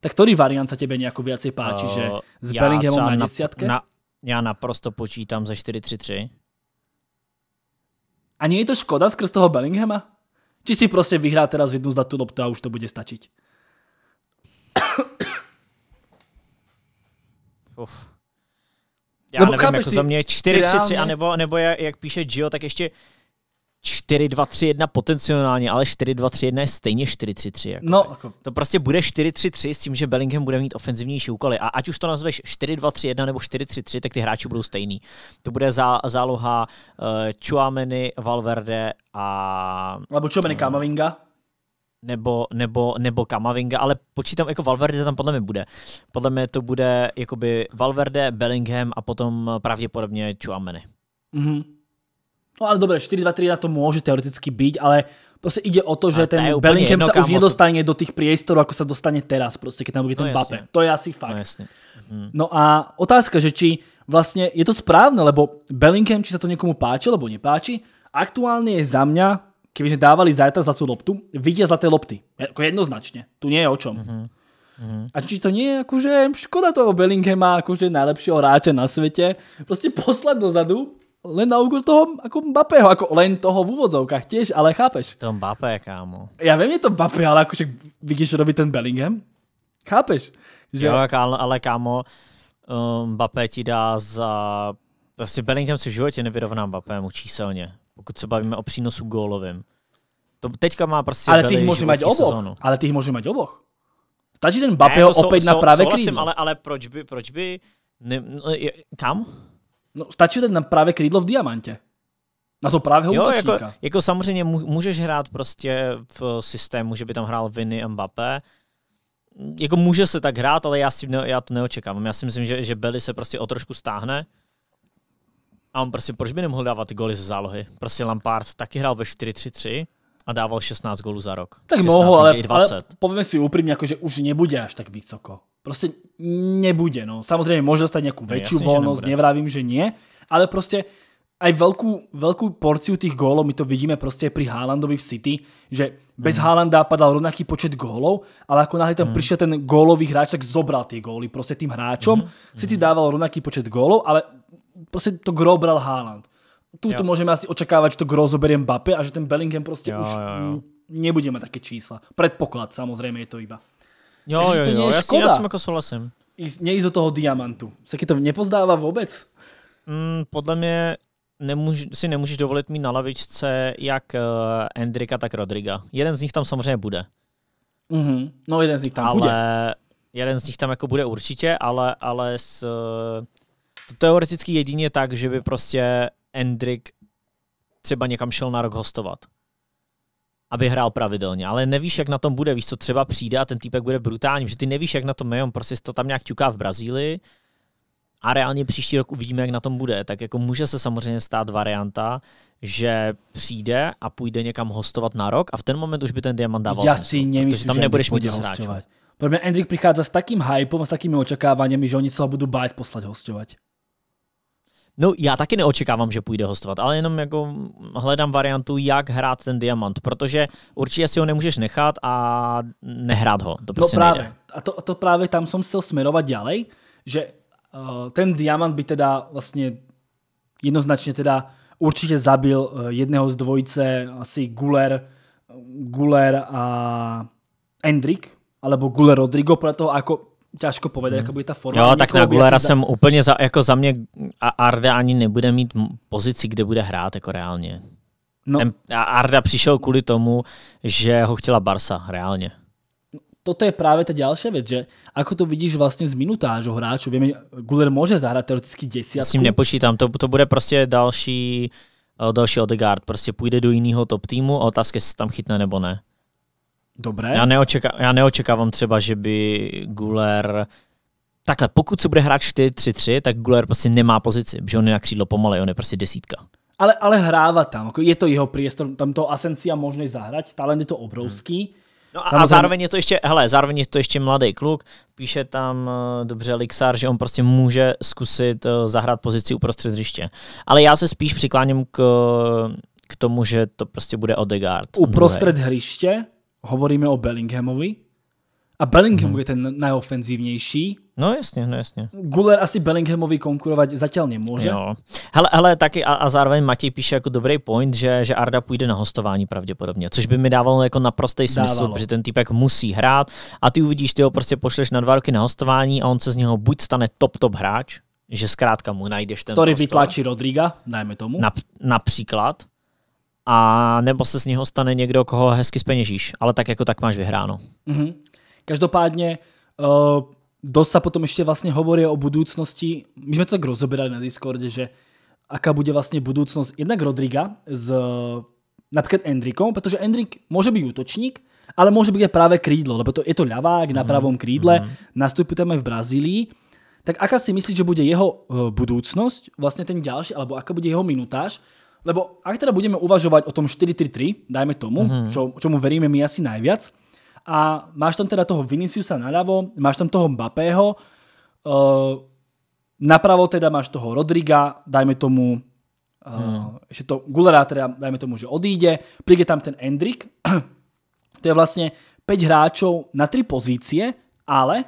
tak ktorý variant sa tebe nejako viacej páči, uh, že s eh, já Bellinghamom na, na desiatke? Na, já naprosto počítám za 4-3-3. A nie je to škoda skrz toho Bellinghama? Či si prostě vyhrá teraz jednu za tu loptu a už to bude stačiť? Uf. Já Lebo nevím, jako za mě 4-3-3, nebo jak píše Gio, tak ještě 4-2-3-1 potenciálně, ale 4-2-3-1 je stejně 4-3-3. Jako. No. Jako, to prostě bude 4-3-3 s tím, že Bellingham bude mít ofenzivnější úkoly. A ať už to nazveš 4-2-3-1 nebo 4-3-3, tak ty hráči budou stejný. To bude zá, záloha uh, eh, Chuameni, Valverde a... Nebo Chuameny, eh, Kamavinga nebo, nebo, nebo Kamavinga, ale počítám, jako Valverde tam podle mě bude. Podle mě to bude jakoby Valverde, Bellingham a potom pravděpodobně Chuameni. Mm-hmm. No ale dobre, 4-2-3 na to môže teoreticky byť, ale proste ide o to, že ten Bellingham sa už nedostane do tých priestorov, ako sa dostane teraz, proste, keď tam bude ten no, bape. To je asi no, fakt. Mhm. No, a otázka, že či vlastne je to správne, lebo Bellingham, či sa to niekomu páči, lebo nepáči, aktuálne je za mňa, keby sme dávali zajtra zlatú loptu, vidia zlaté lopty. Jako jednoznačne. Tu nie je o čom. Mhm. Mhm. A či to nie je akože škoda toho Bellinghama, akože najlepšieho ráča na svete, proste poslať dozadu len na úkor toho ako Mbappého, ako len toho v úvodzovkách tiež, ale chápeš? To Mbappé, kámo. Ja viem, je to Mbappé, ale akože vidíš, čo robí ten Bellingham? Chápeš? Že... Jo, ale, ale kámo, eh, Mbappé ti dá za... Prostě Bellingham se v živote nevyrovná Mbappému číselne, pokud sa bavíme o přínosu gólovým. To teďka má prostě Ale ty jich může mít oboch. Sezónu. Ale ty jich může mít oboch. Takže ten Mbappé ho jako opět na právě souhlasím, ale, ale proč by, proč by ne, no, je, kam? No, stačí dát na právě křídlo v diamantě. Na to právě ho jako, jako samozřejmě můžeš hrát prostě v systému, že by tam hrál Viny Mbappé. Jako může se tak hrát, ale já, si ne, já to neočekávám. Já si myslím, že, že Belly se prostě o trošku stáhne. A on prostě, proč by nemohl dávat ty góly ze zálohy? Prostě Lampard taky hrál ve 4-3-3 a dával 16 gólů za rok. Tak mohl, ale, ale povíme si úprimně, jako, že už nebude až tak vysoko proste nebude. No. Samozrejme, môže dostať nejakú väčšiu no, jasne, voľnosť, že že nie, ale proste aj veľkú, veľkú porciu tých gólov, my to vidíme proste pri Haalandovi v City, že bez mm. Haalanda padal rovnaký počet gólov, ale ako náhle tam mm. prišiel ten gólový hráč, tak zobral tie góly proste tým hráčom. Mm. City mm. dával rovnaký počet gólov, ale proste to gro bral Haaland. Tuto jo. môžeme asi očakávať, že to gro zoberie Mbappe a že ten Bellingham proste jo, už jo, jo. nebude mať také čísla. Predpoklad, samozrejme, je to iba. Jo, Takže jo, to nie jo, je škoda. Ja, som, ja som ako solasem. neísť do toho diamantu. Sa ti to nepozdáva vôbec? Mm, podle mě nemůž, si nemůžeš dovolit mít na lavičce jak uh, Endrika, tak Rodriga. Jeden z nich tam samozřejmě bude. Mm-hmm. No jeden z nich tam ale, bude. Jeden z nich tam jako bude určitě, ale, ale s, eh, to teoreticky jedině tak, že by prostě Endrik třeba někam šel na rok hostovat aby hrál pravidelně, ale nevíš, jak na tom bude, víš, co třeba přijde a ten týpek bude brutální, že ty nevíš, jak na tom je, on prostě to tam nějak ťuká v Brazílii a reálně příští rok uvidíme, jak na tom bude. Tak jako může se samozřejmě stát varianta, že přijde a půjde někam hostovat na rok a v ten moment už by ten diamant dával Já si nemyslím, tam že nebudeš mít hráčů. Pro mě Endrik přichází s takým hypem, a s takými očekáváními, že oni se ho bát poslat hostovat. No já taky neočekávám, že půjde hostovat, ale jenom jako hledám variantu, jak hrát ten diamant, protože určitě si ho nemůžeš nechat a nehrát ho. To no prostě no právě. Nejde. A to, to právě tam jsem chtěl směrovat ďalej, že uh, ten diamant by teda vlastně jednoznačně teda určitě zabil uh, eh, jedného z dvojice, asi Guler, Guler a Endrik, alebo Guler Rodrigo, podle toho, ako těžko povede, hmm. jaká by ta forma. Jo, tak na Gulera jsem za... úplně, za, jako za mě a Arda ani nebude mít pozici, kde bude hrát jako reálně. No. Ten, a Arda přišel kvůli tomu, že ho chtěla Barsa, reálně. Toto je právě ta další, věc, že ako to vidíš vlastně z minutážu hráčů, víme, Guler může zahrát teoreticky desiatku. S tím nepočítám, to, to bude prostě další, eh, další Odegaard, prostě půjde do jiného top týmu a otázka, jestli tam chytne nebo ne. Dobré. Já, neočeká, já neočekávám třeba, že by Guler Takhle, pokud se bude hrát 4-3-3, tak Guler prostě nemá pozici, že on je na křídlo pomalej, on je prostě desítka. Ale, ale hrává tam, jako je to jeho priestor, tam to Asencia možné zahrať, talent je to obrovský. Hmm. No a, Samozřejmě... a zároveň je to ještě, hele, zároveň je to ještě mladý kluk, píše tam uh, dobře Lixar, že on prostě může zkusit uh, zahrát pozici uprostřed hřiště. Ale já se spíš přikláním k, eh, k tomu, že to prostě bude Odegaard. Uprostřed hřiště? hovoríme o Bellinghamovi a Bellingham mm-hmm. je ten najofenzívnější. No jasně, no jasně. Guler asi Bellinghamovi konkurovat zatím nemůže. Jo. Hele, hele, taky a, a zároveň Matěj píše jako dobrý point, že, že Arda půjde na hostování pravděpodobně, což by mi dávalo jako naprostý smysl, dávalo. protože ten týpek musí hrát a ty uvidíš, ty ho prostě pošleš na dva roky na hostování a on se z něho buď stane top top hráč, že zkrátka mu najdeš ten Který vytlačí Rodriga, dajme tomu. Nap, například a nebo se z něho stane někdo, koho hezky speněžíš, ale tak jako tak máš vyhráno. Mm-hmm. Každopádně uh, dost sa potom ještě vlastně hovorí o budoucnosti. My jsme to tak rozoberali na Discordě, že aká bude vlastně budoucnost? jednak Rodriga s například Endrikom, protože Endrik může být útočník, ale může být právě krídlo, lebo to, je to ľavák na mhm. pravom krídle, mm-hmm. nastúpi tam v Brazílii. Tak aká si myslíš, že bude jeho eh, budoucnost vlastně ten další, alebo aká bude jeho minutáž? Lebo ak teda budeme uvažovať o tom 4-3-3, dajme tomu, uh mhm. -huh. čo, čomu veríme my asi najviac, a máš tam teda toho Viniciusa naľavo, máš tam toho Mbappého, uh, napravo teda máš toho Rodriga, dajme tomu, uh, mm. ešte to Gulera teda, dajme tomu, že odíde, príde tam ten Endrik, to je vlastne 5 hráčov na 3 pozície, ale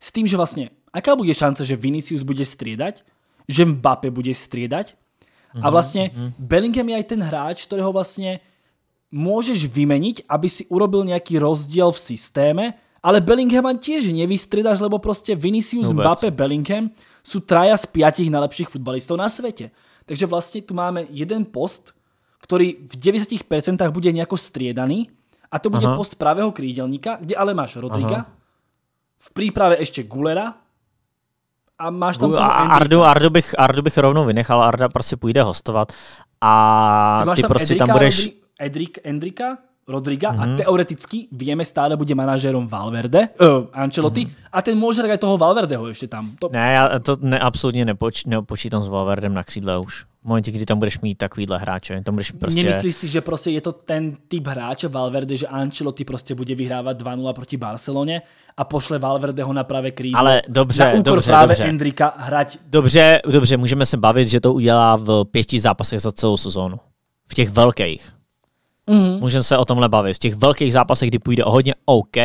s tým, že vlastne aká bude šanca, že Vinicius bude striedať, že Mbappé bude striedať, a mhm, vlastně mm-hmm. Bellingham je aj ten hráč, ktorého vlastne môžeš vymeniť, aby si urobil nejaký rozdiel v systéme, ale Bellinghama tiež nevystriedaš, lebo proste Vinicius, Vôbec. bape Bellingham sú traja z piatich najlepších futbalistov na svete. Takže vlastne tu máme jeden post, ktorý v 90% bude nejako striedaný a to bude Aha. post pravého krídelníka, kde ale máš Rodriga, Aha. v príprave ešte Gulera, a máš tam Ardu, Ardu, bych, Ardu bych rovnou vynechal, Arda prostě půjde hostovat a ty, ty prostě Edrika, tam budeš... Edrik, Edrika? Rodriga mm-hmm. a mhm. teoreticky vieme stále bude manažérom Valverde, uh, Ancelotti mm-hmm. a ten môže aj toho Valverdeho ešte tam. To... Ne, ja to ne, absolútne nepoč, nepočítám s Valverdem na křídle už. V momente, kdy tam budeš mít takovýhle hráče, tam budeš prostě... Nemyslíš si, že prostě je to ten typ hráče Valverde, že Ancelotti prostě bude vyhrávat 2-0 proti Barceloně a pošle Valverdeho na pravé křídlo. Ale dobře, na úkor dobře, právě dobře. Endrika hrať... Dobře, dobře, můžeme se bavit, že to udělá v pěti zápasech za celou sezónu. V těch velkých Mm-hmm. Můžeme se o tomhle bavit. V těch velkých zápasech, kdy půjde o hodně, OK,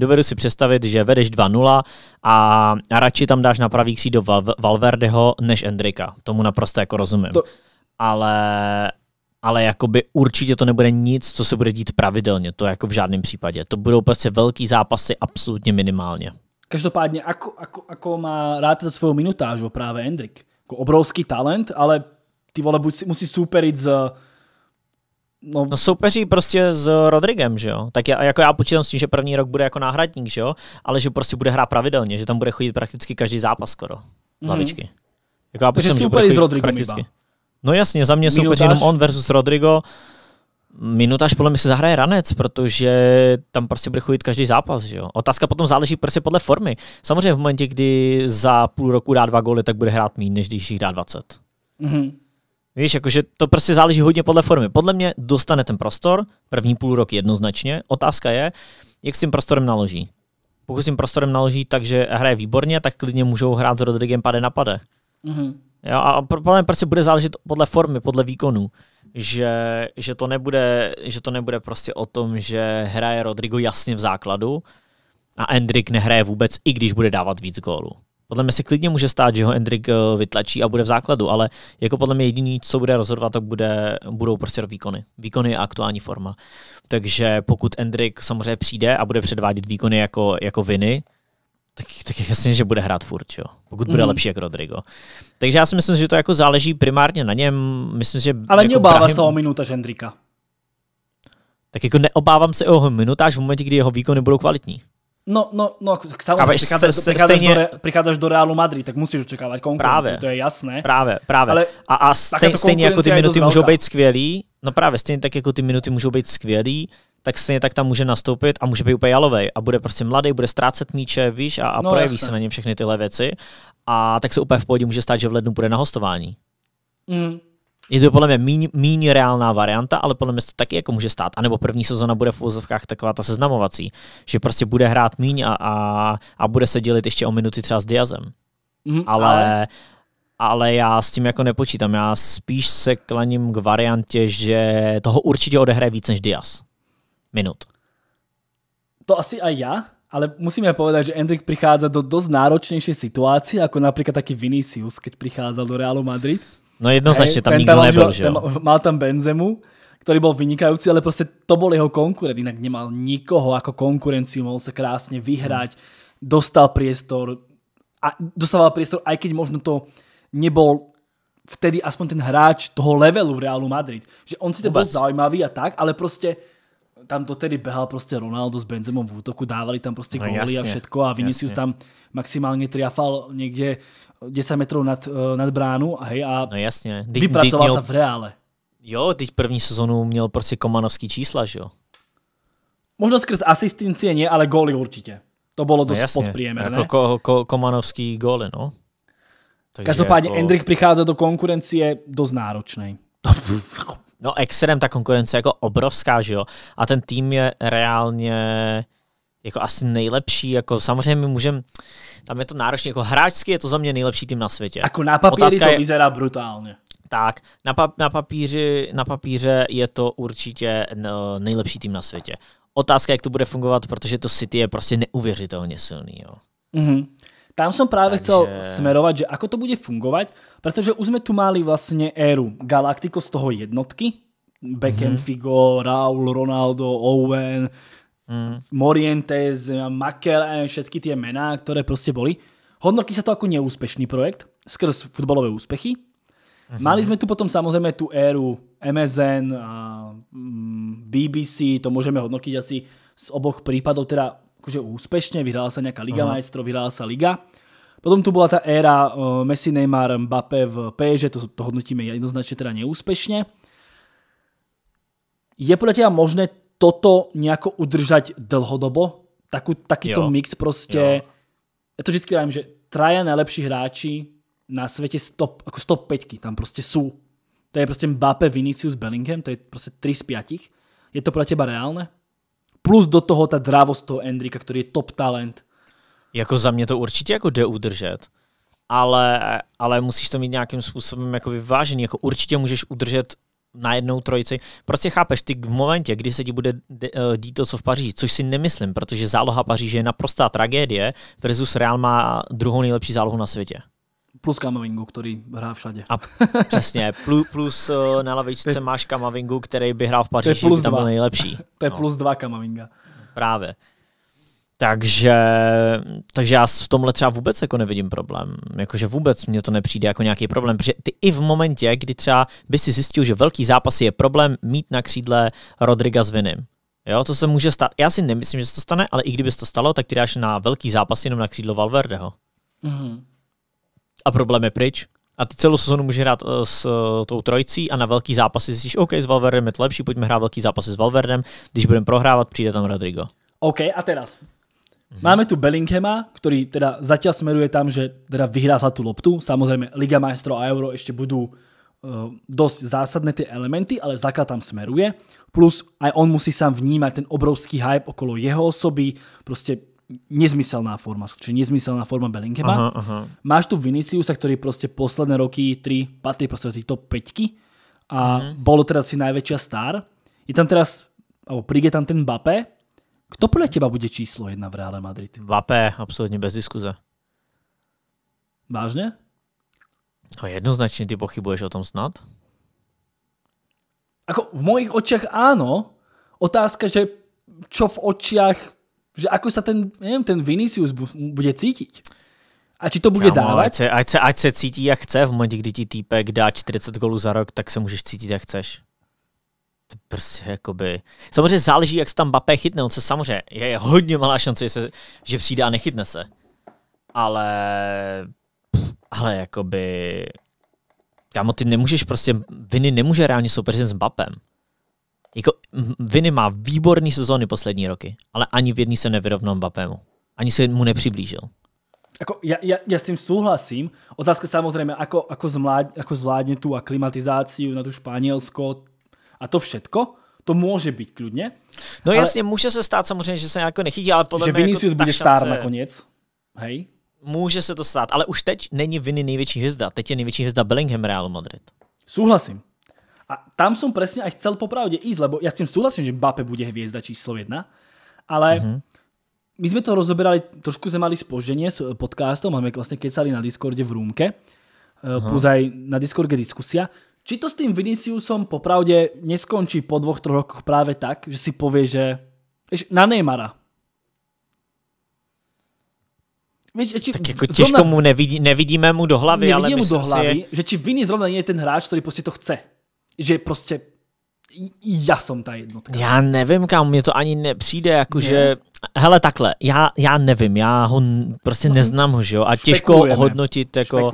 dovedu si představit, že vedeš 2-0 a radši tam dáš na pravý křídlo Val- Valverdeho než Endrika. Tomu naprosto jako rozumím. To... Ale ale jakoby určitě to nebude nic, co se bude dít pravidelně, to jako v žádném případě. To budou prostě velký zápasy absolutně minimálně. Každopádně, ako, ako, ako má rád to svou minutážu právě Endrik. Jako obrovský talent, ale ty vole, buď, musí superit z. No, no soupeří prostě s Rodrigem, že jo? Tak já, jako já počítám s tím, že první rok bude jako náhradník, že jo? Ale že prostě bude hrát pravidelně, že tam bude chodit prakticky každý zápas skoro. Mm-hmm. Lavičky. Jako já počítám, že bude s Rodrigem prakticky. Iba. No jasně, za mě soupeří jenom on versus Rodrigo. Minutaž podle mě se zahraje ranec, protože tam prostě bude chodit každý zápas. Že jo? Otázka potom záleží prostě podle formy. Samozřejmě v momentě, kdy za půl roku dá dva góly, tak bude hrát méně, než když jich dá 20. Mm-hmm. Víš, jakože to prostě záleží hodně podle formy. Podle mě dostane ten prostor, první půl rok jednoznačně. Otázka je, jak s tím prostorem naloží. Pokud s tím prostorem naloží tak, že hraje výborně, tak klidně můžou hrát s Rodrigem pade na pade. Mm-hmm. Jo, a podle mě prostě bude záležet podle formy, podle výkonu. Že, že, to nebude, že to nebude prostě o tom, že hraje Rodrigo jasně v základu a Endrik nehraje vůbec, i když bude dávat víc gólů podle mě se klidně může stát, že ho Endrick eh, vytlačí a bude v základu, ale jako podle mě jediný, co bude rozhodovat, tak bude, budou prostě výkony. Výkony a aktuální forma. Takže pokud Endrick samozřejmě přijde a bude předvádět výkony jako, jako viny, tak, tak je jasně, že bude hrát furt, jo. Pokud bude mm. lepší jak Rodrigo. Takže já si myslím, že to jako záleží primárně na něm. Myslím, že Ale jako obává Brahim... se o minuta Hendrika. Tak jako neobávám se o jeho minutáž v momentě, kdy jeho výkony budou kvalitní. No, no, no, samozřejmě, prichádzaš, se, prichádzaš, do, prichádzaš do Realu Madrid, tak musíš očekávat konkurenci, to je jasné. Právě, právě. Ale a, a stej, jako stejně jako ty minuty můžou být skvělý, no právě, stejně tak jako ty minuty můžou být skvělý, tak stejně tak tam může nastoupit a může být úplně jalovej a bude prostě mladý, bude ztrácet míče, víš, a, a no, projeví jasné. se na něm všechny tyhle věci a tak se úplně v pohodě může stát, že v lednu bude na hostování. Mm, je to podle mě méně reálná varianta, ale podle mě se to taky jako může stát. A nebo první sezona bude v úzovkách taková ta seznamovací, že prostě bude hrát míň a, a, a bude se dělit ještě o minuty třeba s Diazem. Mm, ale, ale ale já s tím jako nepočítám. Já spíš se klaním k variantě, že toho určitě odehraje víc než Diaz. Minut. To asi aj já, ale musíme povedať, že Endrick prichádza do dosť náročnejšej situácie, ako napríklad taký Vinicius, keď prichádzal do Realu Madrid. No jednoznačne tam nikto nebyl, že jo? tam Benzemu, ktorý bol vynikajúci, ale proste to bol jeho konkurent, inak nemal nikoho ako konkurenciu, mohol sa krásne vyhrať, hmm. dostal priestor, a dostával priestor, aj keď možno to nebol vtedy aspoň ten hráč toho levelu Realu Madrid. Že on si to bol zaujímavý a tak, ale proste tam to tedy behal prostě Ronaldo s Benzemom v útoku, dávali tam prostě no, góly a všetko a Vinicius jasne. tam maximálně triafal někde 10 metrů nad, eh, nad bránu a hej, a no jasně. Dej, vypracoval se v reále. Jo, teď první sezonu měl prostě komanovský čísla, že jo? Možno skrz asistencie ne, ale góly určitě. To bylo no dost no jasně, podpriemerné. Jako ko, ko, komanovský góly, no. Takže Každopádně jako... Endrich přichází do konkurence dost náročnej. no extrém, ta konkurence je jako obrovská, že jo? A ten tým je reálně jako asi nejlepší, jako samozřejmě my můžeme tam je to náročně, jako hráčsky je to za mě nejlepší tým na světě. Jako na papíři Otázka to je... vyzerá brutálně. Tak, na, pa- na, papíři, na papíře je to určitě nejlepší tým na světě. Otázka, jak to bude fungovat, protože to City je prostě neuvěřitelně silný. Jo. Mm-hmm. Tam jsem právě Takže... chcel smerovat, že ako to bude fungovat, protože už jsme tu mali vlastně éru Galactico z toho jednotky, Beckham, mm -hmm. Figo, Raul, Ronaldo, Owen, mm. Morientes, Makel, eh, všetky tie mená, ktoré proste boli. Hodnotí sa to ako neúspešný projekt skrz futbalové úspechy. Asi. Mhm. Mali sme tu potom samozrejme tú éru MSN, a mm, BBC, to môžeme hodnotiť asi z oboch prípadov, teda akože úspešne, vyhrala sa nejaká Liga Aha. majstrov, vyhrala sa Liga. Potom tu bola tá éra Messi, Neymar, Mbappé v PSG, to, to hodnotíme jednoznačne teda neúspešne. Je podľa teba možné toto nějako udržať dlhodobo, taku, takýto jo. mix prostě. Jo. Já to vždycky dám, že traja nejlepší hráči na světě stop, jako stop tam prostě jsou. To je prostě Mbappe, Vinicius, Bellingham, to je prostě 3 z 5. Je to pro teba reálné? Plus do toho ta drávost toho Endrika, který je top talent. Jako za mě to určitě jako jde udržet ale, ale musíš to mít nějakým způsobem jako vyvážený. Jako určitě můžeš udržet na jednou trojici. Prostě chápeš, ty v momentě, kdy se ti bude eh, dít to, co v Paříži, což si nemyslím, protože záloha Paříže je naprostá tragédie, versus Real má druhou nejlepší zálohu na světě. Plus Kamavingu, který hrá všade. A přesně, plus, plus eh, na lavičce máš Kamavingu, který by hrál v Paříži, to je plus by tam byl nejlepší. to je no. plus dva Kamavinga. Právě. Takže, takže já v tomhle třeba vůbec jako nevidím problém. Jakože vůbec mně to nepřijde jako nějaký problém, protože ty i v momentě, kdy třeba by si zjistil, že velký zápas je problém mít na křídle Rodriga s Vinem. Jo, to se může stát. Já si nemyslím, že se to stane, ale i kdyby se to stalo, tak ty dáš na velký zápas jenom na křídlo Valverdeho. Mm-hmm. A problém je pryč. A ty celou sezonu může hrát eh, s uh, tou trojcí a na velký zápasy zjistíš, OK, s Valverdem je to lepší, pojďme hrát velký zápasy s Valverdem, když budeme prohrávat, přijde tam Rodrigo. OK, a teraz, Mhm. Máme tu Bellinghama, ktorý teda zatiaľ smeruje tam, že teda vyhrá sa tú loptu. Samozrejme, Liga Maestro a Euro ešte budú uh, eh, dosť zásadné tie elementy, ale Zaka tam smeruje. Plus aj on musí sám vnímať ten obrovský hype okolo jeho osoby, proste nezmyselná forma, či nezmyselná forma Bellinghama. Aha, aha. Máš tu Viniciusa, ktorý proste posledné roky tri, patrí proste do tých top 5 a uh-huh. bolo teraz si najväčšia star. Je tam teraz, alebo príde tam ten Bape, Kto podle těba bude číslo jedna v Reále Madrid? Vapé, absolutně bez diskuze. Vážně? No jednoznačně ty pochybuješ o tom snad? Ako v mojich očích ano. Otázka, že čo v očiach, že ako sa ten, neviem, ten Vinicius bude cítiť. A či to bude Kámo, dávat? Ať se, ať, se, ať se cítí, jak chce. V momentě, kdy ti týpek dá 40 golů za rok, tak se můžeš cítit, jak chceš prostě jakoby... Samozřejmě záleží, jak se tam Bape chytne, on se samozřejmě, je hodně malá šance, že, se, že přijde a nechytne se. Ale... Ale jakoby... Kámo, ty nemůžeš prostě... Viny nemůže reálně soupeřit s Bapem, Jako, Viny má výborný sezóny poslední roky, ale ani v jedný se nevyrovnal Bapemu, Ani se mu nepřiblížil. Ako, ja, ja, ja, s tým súhlasím. Otázka samozrejme, ako, ako, jako zvládne, ako zvládne tú aklimatizáciu na tú Španielsko, a to všetko, to může být kludně. No ale, jasně, může se stát samozřejmě, že se nějak nechytí, ale podle že mě jako Vinicius jako bude šance... star nakonec. Hej? Může se to stát, ale už teď není viny největší hvězda. Teď je největší hvězda Bellingham Real Madrid. Souhlasím. A tam jsem přesně, aj chcel popravdě ísť, lebo já s tím souhlasím, že Mbappé bude hvězda číslo jedna, ale mm-hmm. my jsme to rozoberali, trošku jsme mali spoždenie s podcastom, máme vlastně kecali na Discorde v rúmke, uh-huh. Eh, plus aj na Discorde diskusia, či to s tým Viniciusom popravde neskončí po dvoch, troch rokoch práve tak, že si povie, že na Neymara. Víš, či tak jako těžko zrovna, mu nevidí, nevidíme mu do hlavy, ale mu do hlavy, je... že či Vini zrovna nie je ten hráč, který prostě to chce. Že prostě já jsem ta jednotka. Já nevím, kam mě to ani nepřijde, jakože, ne. hele takhle, já, já nevím, já ho prostě no, neznám ho, že jo, a těžko hodnotit, jako,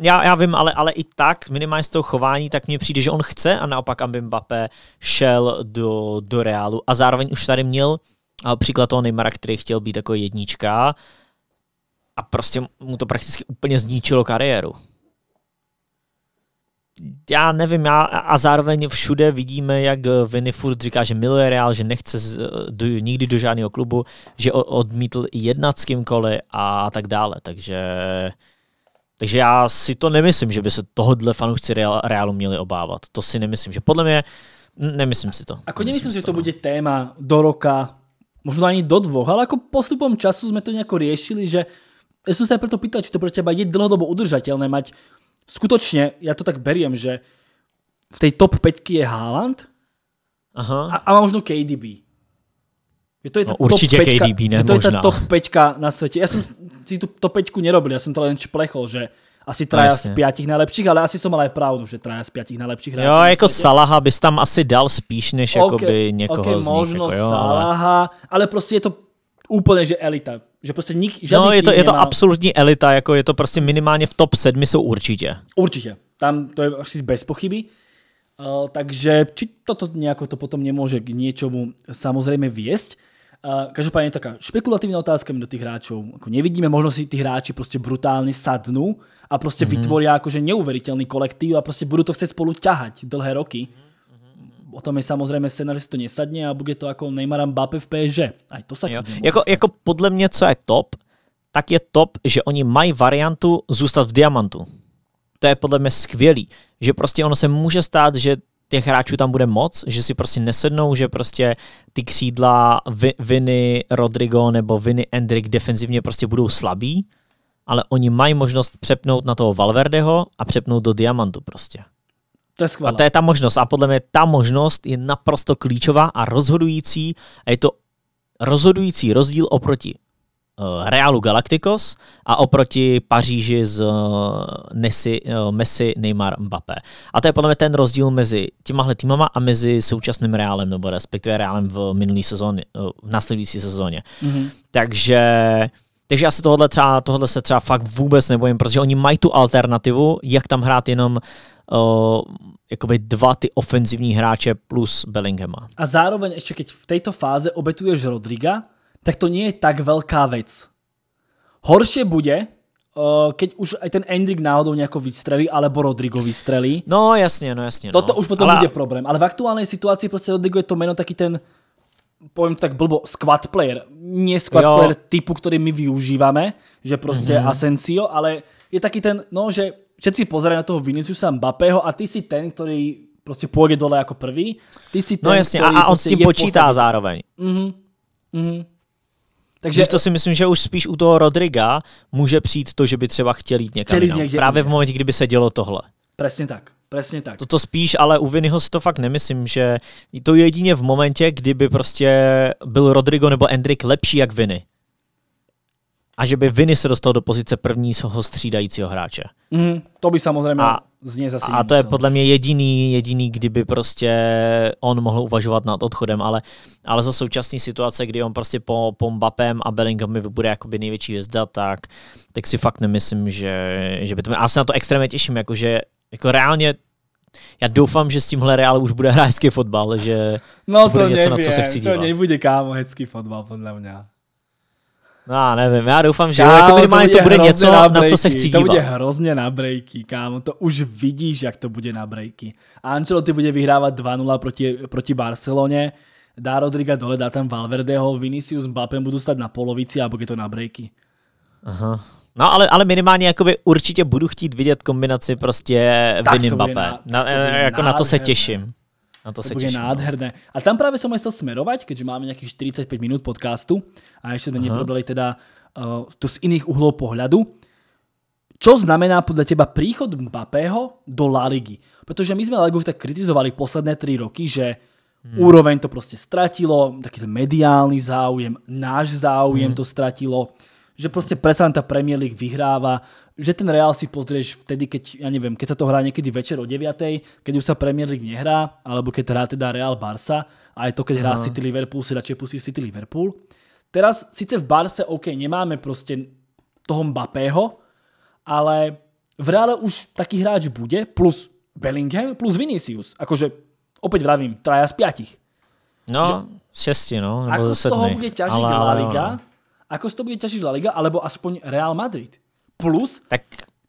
já, já vím, ale, ale i tak, minimálně z toho chování, tak mně přijde, že on chce a naopak, aby Mbappé šel do, do Reálu. A zároveň už tady měl příklad toho Neymara, který chtěl být jako jednička a prostě mu to prakticky úplně zničilo kariéru. Já nevím, já, a zároveň všude vidíme, jak Vinny furt říká, že miluje Real, že nechce z, do, nikdy do žádného klubu, že odmítl jednat s kýmkoliv a tak dále, takže... Takže já si to nemyslím, že by se tohodle fanoušci Realu měli obávat. To si nemyslím, že podle mě, nemyslím si to. Ako nemyslím, nemyslím si, že to, no. bude téma do roka, Možná ani do dvou. ale jako postupom času jsme to nějak řešili, že já jsem se proto pýtal, či to pro těba je dlouhodobo udržatelné mať skutečně? Já to tak beriem, že v té top 5 je Haaland Aha. A, a možno KDB. Že to je no, určitě top KDB, ne, že to možná. je ta top 5 na světě. Já jsem si tu top 5 nerobil, já jsem to jen čplechol, že asi traja z pětich nejlepších, ale asi jsem ale pravdu, že traja z pětich nejlepších Jo, jako světě. Salaha bys tam asi dal spíš, než okay, jakoby někoho okay, z nich. možno jako, jo, Salaha, ale... ale prostě je to úplně, že elita. Že prostě nik, no, žádný No, je to, je to nemá... absolutní elita, jako je to prostě minimálně v top 7 jsou určitě. Určitě. Tam to je asi bez pochyby. Uh, takže či toto nějako to potom nemůže k něčemu samozřejmě viesť. Uh, je taká špekulatívna otázka do tých hráčov. Ako nevidíme, možno si tí hráči proste brutálne sadnú a proste mm-hmm. vytvoria akože neuveriteľný kolektív a proste budú to chcieť spolu ťahať dlhé roky. Mhm, mhm. O tom je samozřejmě scénář, že to nesadne a bude to jako Neymar Mbappe v PSG. Aj to sa jo. Jako, jako podle mě, co je top, tak je top, že oni mají variantu zůstat v diamantu. To je podle mě skvělý, že prostě ono se může stát, že těch hráčů tam bude moc, že si prostě nesednou, že prostě ty křídla Viny Rodrigo nebo Viny Endrik defenzivně prostě budou slabí, ale oni mají možnost přepnout na toho Valverdeho a přepnout do Diamantu prostě. To je skvělé. A to je ta možnost. A podle mě ta možnost je naprosto klíčová a rozhodující a je to rozhodující rozdíl oproti Eh, Realu Galacticos a oproti Paříži z eh, Nesi, eh, Messi, Neymar, Mbappé. A to je podle mě ten rozdíl mezi těmahle týmama a mezi současným Realem, nebo respektive Realem v minulý sezóně, v následující sezóně. Mm-hmm. Takže takže já se tohle třeba, tohle se třeba fakt vůbec nebojím, protože oni mají tu alternativu, jak tam hrát jenom uh, jakoby dva ty ofenzivní hráče plus Bellinghama. A zároveň ještě keď v této fáze obetuješ Rodriga, tak to nie je tak veľká vec. Horšie bude, eh, keď už aj ten Endrick náhodou nejako vystrelí, alebo Rodrigo vystrelí. No jasně, no jasně. No. Toto už potom ale... bude problém. Ale v aktuálnej situaci prostě Rodrigo je to meno taky ten, povím tak blbo, squad player. Nie squad jo. player typu, který my využíváme, že prostě mm -hmm. Asensio, ale je taky ten, no, že všetci pozerají na toho Viniciusa Mbappého a ty si ten, který prostě půjde dole jako prvý. Ty si no, ten, no jasně, a, a on s tím počítá postavený. zároveň. Mhm. Mm mhm. Mm takže to si myslím, že už spíš u toho Rodriga může přijít to, že by třeba chtěl jít někam. Chtěl jít někde, právě v momentě, kdyby se dělo tohle. Přesně tak. Přesně tak. Toto spíš, ale u Vinyho si to fakt nemyslím, že to je jedině v momentě, kdyby prostě byl Rodrigo nebo Endrik lepší jak Vinny. A že by Vinny se dostal do pozice prvního střídajícího hráče. Mm, to by samozřejmě. A z něj zase A to je podle mě jediný, jediný, kdyby prostě on mohl uvažovat nad odchodem, ale, ale za současné situace, kdy on prostě po, po Mbappem a Bellinghamovi bude jakoby největší hvězda, tak, tak si fakt nemyslím, že, že by to... Já se na to extrémně těším, jakože jako reálně já doufám, že s tímhle Real už bude hrát hezký fotbal, že no to, bude to něco, nevím, na co se chci dívat. To nebude kámo hezký fotbal, podle mě. No, já nevím, já doufám, že kámo, jako minimálně to bude, to bude něco, na, na co se chci dívat. To bude hrozně na breaky, kámo, to už vidíš, jak to bude na breaky. A Ancelotti bude vyhrávat 2-0 proti, proti Barceloně, dá Rodriga dole, dá tam Valverdeho, Vinicius Mbappem budu stát na polovici, a bude to na breaky. Aha. No ale, ale minimálně jakoby určitě budu chtít vidět kombinaci prostě tak Vin Mbappé. Na, na, jako na to se těším. No to, to bude no. nádherné. No. A tam práve som aj chcel smerovať, keďže máme nejakých 45 minút podcastu a ešte sme neprobrali teda uh, eh, to z iných uhlov pohľadu. Čo znamená podľa teba príchod Mbappého do La Ligy? Pretože my sme La Ligu tak kritizovali posledné tři roky, že hmm. úroveň to proste stratilo, taký ten mediálny záujem, náš záujem hmm. to stratilo, že proste predsa tá Premier League vyhráva, že ten Real si pozrieš vtedy, keď, ja neviem, keď sa to hrá niekedy večer o 9, keď už sa Premier League nehrá, alebo keď hrá teda Real Barca, a je to, keď hrá City Liverpool, si radšej pustíš City Liverpool. Teraz síce v Barce, OK, nemáme proste toho Mbappého, ale v Reále už taký hráč bude, plus Bellingham, plus Vinicius. Akože, opäť vravím, traja z piatich. No, že, šesti, no. ako z toho bude ťažiť La Liga, ako z toho bude ťažiť La Liga, alebo aspoň Real Madrid. Plus, tak.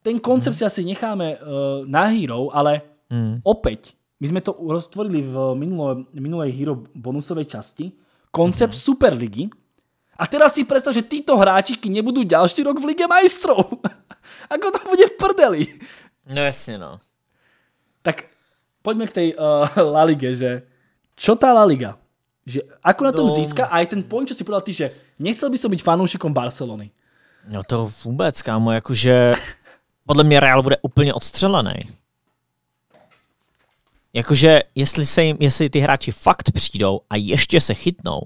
ten koncept mm. si asi necháme uh, na Hero, ale mm. opäť, my sme to roztvorili v minulé, minulej Hero bonusovej časti, koncept mm. Superligy, a teraz si predstav, že títo hráčiky nebudú ďalší rok v Lige majstrov. Ako to bude v prdeli? No jasne, no. Tak poďme k tej uh, La Ligue, že čo tá La Liga? Že ako na tom no. získa aj ten point, čo si povedal ty, že nechcel by som byť fanúšikom Barcelony. No to vůbec, kámo, jakože podle mě Real bude úplně odstřelený. Jakože, jestli, se jim, jestli ty hráči fakt přijdou a ještě se chytnou.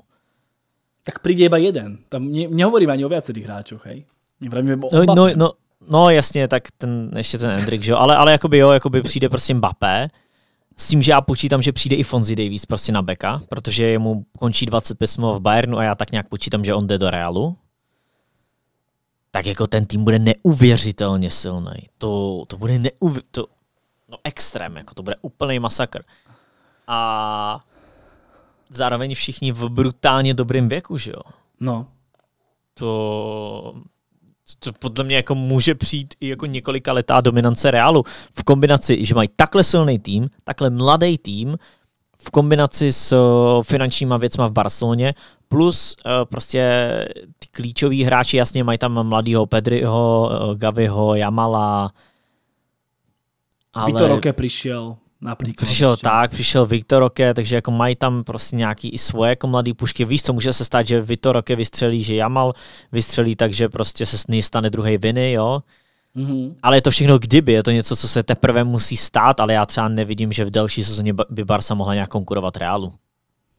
Tak přijde iba jeden. Tam mě, nehovorím ani o viacerých hráčoch, hej. Nevím, o no, no, no, no, jasně, tak ten, ještě ten Endrick, že jo. Ale, ale jakoby jo, jakoby přijde prostě Mbappé. S tím, že já počítám, že přijde i Fonzi Davies prostě na beka, protože mu končí 25 smluv v Bayernu a já tak nějak počítám, že on jde do Realu tak jako ten tým bude neuvěřitelně silný. To, to bude neuvě- to, no extrém, jako to bude úplný masakr. A zároveň všichni v brutálně dobrém věku, že jo? No. To, to podle mě jako může přijít i jako několika letá dominance Realu v kombinaci, že mají takhle silný tým, takhle mladý tým, v kombinaci s eh, finančníma věcma v Barceloně, plus eh, prostě ty klíčoví hráči, jasně mají tam mladýho Pedriho, eh, Gaviho, Jamala. Ale... Vitor Roque přišel například. Přišel ještě. tak, přišel Viktor Roque, takže jako mají tam prostě nějaký i svoje jako mladý pušky. Víš, co může se stát, že Viktor Roque vystřelí, že Jamal vystřelí, takže prostě se s ní stane druhý viny, jo. Mm-hmm. Ale je to všechno kdyby, je to něco, co se teprve musí stát, ale já třeba nevidím, že v další sezóně by Barca mohla nějak konkurovat Realu.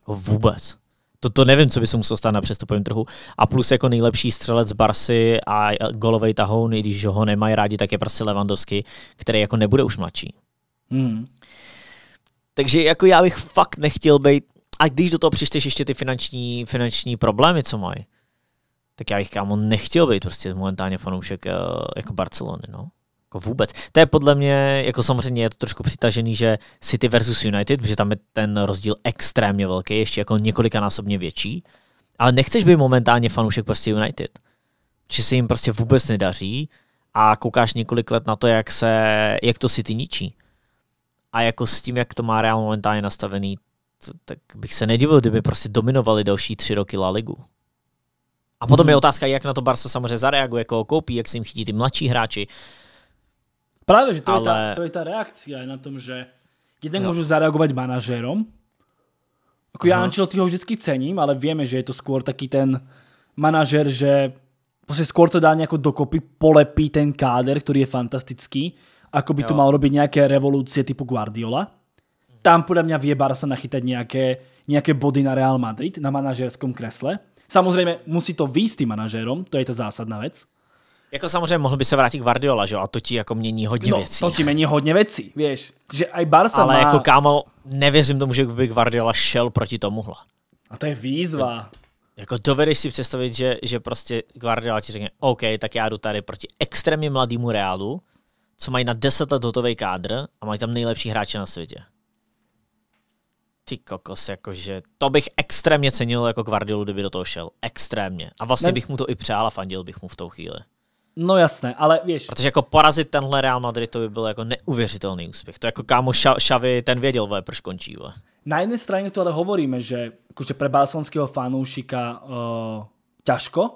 Jako vůbec. To, to nevím, co by se muselo stát na přestupovém trhu. A plus jako nejlepší střelec Barsy a golovej tahoun, i když ho nemají rádi, tak je prostě Levandovský, který jako nebude už mladší. Mm. Takže jako já bych fakt nechtěl být, a když do toho přišteš ještě ty finanční, finanční problémy, co mají, tak já bych kámo nechtěl být prostě momentálně fanoušek eh, jako Barcelony, no. Jako vůbec. To je podle mě, jako samozřejmě je to trošku přitažený, že City versus United, protože tam je ten rozdíl extrémně velký, ještě jako několikanásobně větší, ale nechceš být momentálně fanoušek prostě United. Či se jim prostě vůbec nedaří a koukáš několik let na to, jak, se, jak to City ničí. A jako s tím, jak to má Real momentálně nastavený, tak bych se nedivil, kdyby prostě dominovali další tři roky La Ligu. A potom hmm. je mhm. otázka, jak na to Barca samozřejmě zareaguje, koho koupí, jak si jim chytí ty mladší hráči. Právě, že to, Ale... je ta, to je ta reakcia na tom, že jeden no. můžu zareagovat manažérom, jako já ho vždycky cením, ale víme, že je to skôr taký ten manažer, že prostě skôr to dá nějakou jako dokopy, polepí ten káder, který je fantastický, ako by jo. tu mal robiť nějaké revoluce typu Guardiola. Tam podle mě vie Barca nachytať nějaké, nějaké body na Real Madrid na manažerskom kresle. Samozřejmě musí to výjít tým manažérom, to je ta zásadná věc. Jako samozřejmě mohl by se vrátit Guardiola, že? A to ti jako mění hodně no, věcí. to ti mění hodně věcí, víš. Že aj Barca Ale má... jako kámo, nevěřím tomu, že by Guardiola šel proti tomuhle. A to je výzva. Jako dovedeš si představit, že, že prostě Guardiola ti řekne, OK, tak já jdu tady proti extrémně mladému Realu, co mají na 10 let hotový kádr a mají tam nejlepší hráče na světě. Ty kokos, jakože to bych extrémně cenil jako Guardiolu, kdyby do toho šel. Extrémně. A vlastně ne... bych mu to i přál a fandil bych mu v tou chvíli. No jasné, ale víš. Protože jako porazit tenhle Real Madrid to by byl jako neuvěřitelný úspěch. To jako kámo Šavi ten věděl, vole, proč končí. Vole. Na jedné straně tu ale hovoríme, že jakože pre balsonského fanoušika uh, ťažko.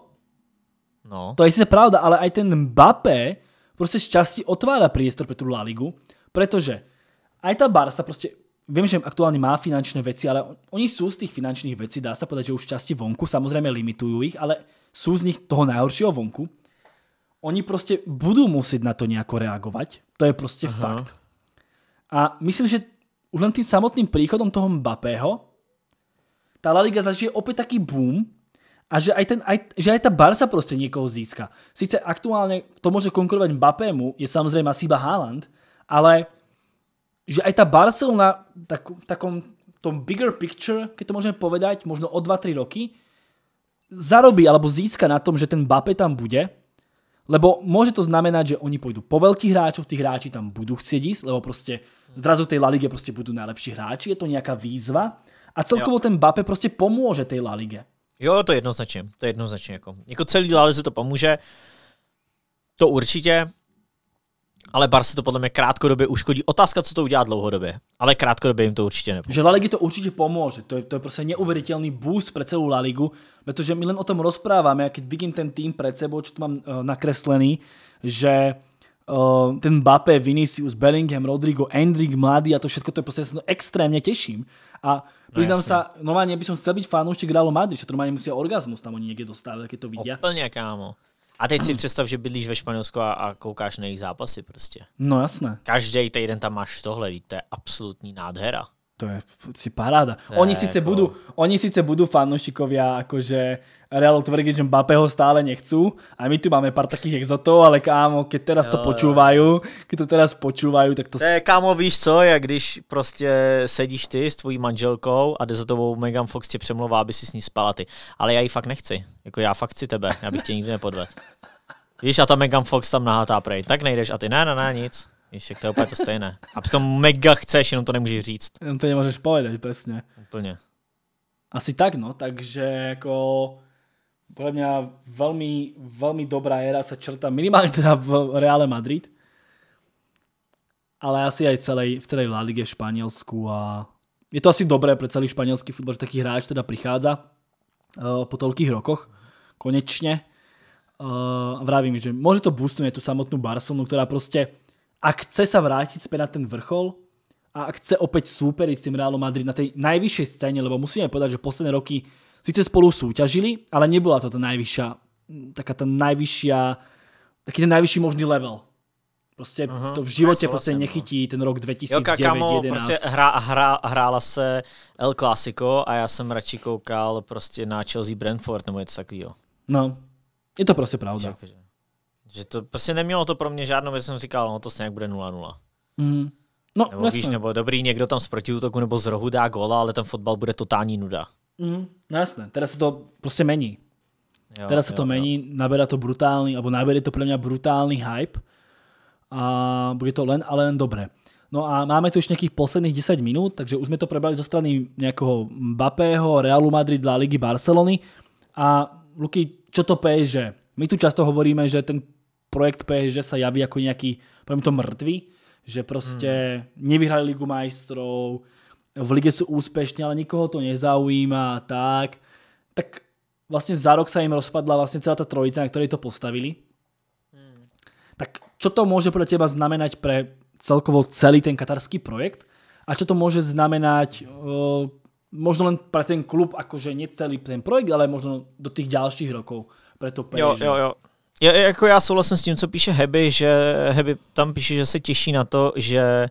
No. To je sice pravda, ale aj ten Mbappé prostě z časti otvára priestor pre tu La Ligu, protože aj ta Barca prostě viem, že aktuálne má finančné veci, ale oni sú z tých finančných vecí, dá sa povedať, že už časti vonku, samozrejme limitujú ich, ale sú z nich toho najhoršieho vonku. Oni proste budú musieť na to nejako reagovať. To je proste Aha. fakt. A myslím, že už len tým samotným príchodom toho Mbappého tá La Liga zažije opäť taký boom a že aj, ten, aj, že aj tá Barca proste niekoho získa. Sice aktuálne to môže konkurovať Mbappému, je samozrejme asi iba Haaland, ale že aj tá Barcelona tak, v takom tom bigger picture, keď to môžeme povedať, možno o 2-3 roky, zarobí alebo získa na tom, že ten Bape tam bude, lebo môže to znamenať, že oni pôjdu po veľkých hráčoch, tí hráči tam budú chcieť ísť, lebo proste zrazu tej La Ligue proste budú najlepší hráči, je to nejaká výzva a celkovo jo. ten Bape proste pomôže tej La Ligue. Jo, to jednoznačně, to jednoznačně jako. Jako celý Ligue to pomůže, to určitě, ale Barce to podle mě krátkodobě uškodí. Otázka, co to udělá dlouhodobě, ale krátkodobě jim to určitě nepomůže. Že La Ligi to určitě pomůže. to je, to je prostě neuvěřitelný boost pro celou La Ligu, protože my len o tom rozpráváme, jak vidím ten tým před sebou, co tu mám uh, nakreslený, že uh, ten Bape Vinicius, Bellingham, Rodrigo, Endrick, mladý a to všechno to je prostě ja sa to A no Přiznám no, jasne. sa, normálne by som chcel byť fanúšik Realu Madrid, že to normálně musí orgazmus tam oni niekde dostávať, keď to vidia. Úplně, kámo. A teď si představ, že bydlíš ve Španělsku a, a koukáš na jejich zápasy prostě. No jasné. Každý týden tam máš tohle, víte, to absolutní nádhera to je si paráda. Ne, oni sice to... Jako- budú, oni sice budú fanúšikovia, akože Real tvrdí, že Mbappého stále nechcú a my tu máme pár takých exotov, ale kámo, keď teraz jo, to počúvajú, keď to teraz počúvajú, tak to... to kámo, víš co, jak když prostě sedíš ty s tvojí manželkou a jde za tobou Megan Fox tě přemlouvá, aby si s ní spala ty. Ale já ji fakt nechci. Jako já fakt chci tebe, já bych tě nikdy nepodvedl. Víš, a ta Megan Fox tam nahatá prej. Tak nejdeš a ty, ne, ne, ne, nic. Víš, jak to je úplně to stejné. A přitom mega chceš, jenom to nemůžeš říct. Jenom to nemůžeš povedať, přesně. Úplně. Asi tak, no, takže jako podle mě velmi, velmi dobrá éra se črta minimálně teda v Reále Madrid, ale asi aj v celej, v celé La Lige Španělsku a je to asi dobré pro celý španělský futbol, že taký hráč teda prichádza uh, eh, po tolkých rokoch, konečně. Uh, vravím, že může to boostnout tu samotnou Barcelonu, která prostě a chce sa vrátiť späť na ten vrchol a chce opäť súperiť s tým Realom Madrid na tej najvyššej scéne, lebo musíme povedať, že posledné roky síce spolu súťažili, ale nebola to tá najvyššia, taká tá najvyššia, taký ten najvyšší možný level Prostě uh-huh, to v životě prostě no. nechytí ten rok 2009 2011 kamo, prostě hra, hra, hrála se El Clásico a já jsem radši koukal prostě na Chelsea Brentford nebo něco takového. No, je to prostě pravda. Že, jako, že. Že to prostě nemělo to pro mě žádnou, že jsem říkal, no to se nějak bude 0-0. Mm. No, nebo jasný. víš, nebo dobrý, někdo tam z protiútoku nebo z rohu dá góla, ale ten fotbal bude totální nuda. Mm, no jasné, teda se to prostě mení. Jo, teda se jo, to mení, jo. nabere to brutální, nebo nabere to pro mě brutální hype a bude to len, ale len dobré. No a máme tu už nějakých posledních 10 minut, takže už jsme to prebrali ze strany nějakého Bapého, Realu Madrid, La Ligy, Barcelony. A Luky, čo to že My tu často hovoríme, že ten projekt PSG sa javí ako nejaký, poviem to, mŕtvy, že proste hmm. nevyhrali Ligu majstrov, v lige sú úspešní, ale nikoho to nezaujíma tak. Tak vlastne za rok sa im rozpadla vlastne celá tá trojica, na ktorej to postavili. Hmm. Tak čo to môže pre teba znamenať pre celkovo celý ten katarský projekt? A čo to môže znamenať uh, eh, možno len pre ten klub, akože nie celý ten projekt, ale možno do tých ďalších rokov pre to PSG? Jo, jo, jo. Já, jako já souhlasím s tím, co píše Heby, že Heby tam píše, že se těší na to, že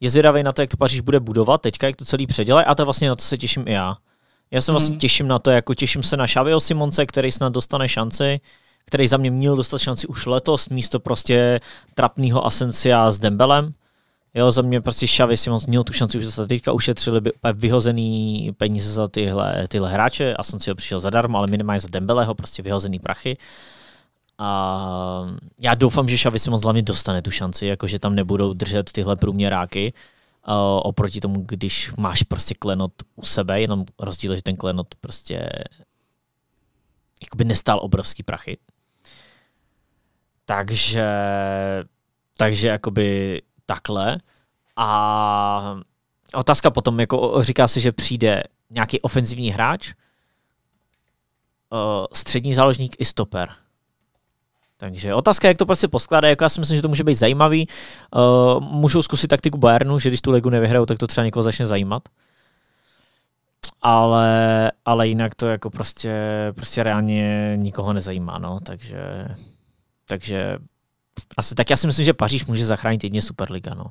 je zvědavý na to, jak to Paříž bude budovat teďka, jak to celý předělá a to vlastně na to se těším i já. Já se mm-hmm. vlastně mhm. těším na to, jako těším se na Xaviho Simonce, který snad dostane šanci, který za mě měl dostat šanci už letos místo prostě trapného Asensia s Dembelem. Jo, za mě prostě Xavi Simons měl tu šanci už dostat teďka, ušetřili by vyhozený peníze za tyhle, tyhle hráče, Asensio přišel zadarmo, ale minimálně za Dembeleho, prostě vyhozený prachy. Uh, a já doufám, že Xavi Simons hlavně dostane tu šanci, jakože tam nebudou držet tyhle průměráky uh, oproti tomu, když máš prostě klenot u sebe, jenom rozdíl, že ten klenot prostě jakoby nestál obrovský prachy. Takže, takže jakoby takhle. A otázka potom, jako říká se, že přijde nějaký ofenzivní hráč, eh, střední záložník i stoper. Takže otázka, jak to prostě poskládá, jako já si myslím, že to může být zajímavý. Uh, můžou zkusit taktiku Bayernu, že když tu legu nevyhrajou, tak to třeba někoho začne zajímat. Ale, ale jinak to jako prostě, prostě reálně nikoho nezajímá, no, takže, takže asi tak já si myslím, že Paříž může zachránit jedně Superliga, no.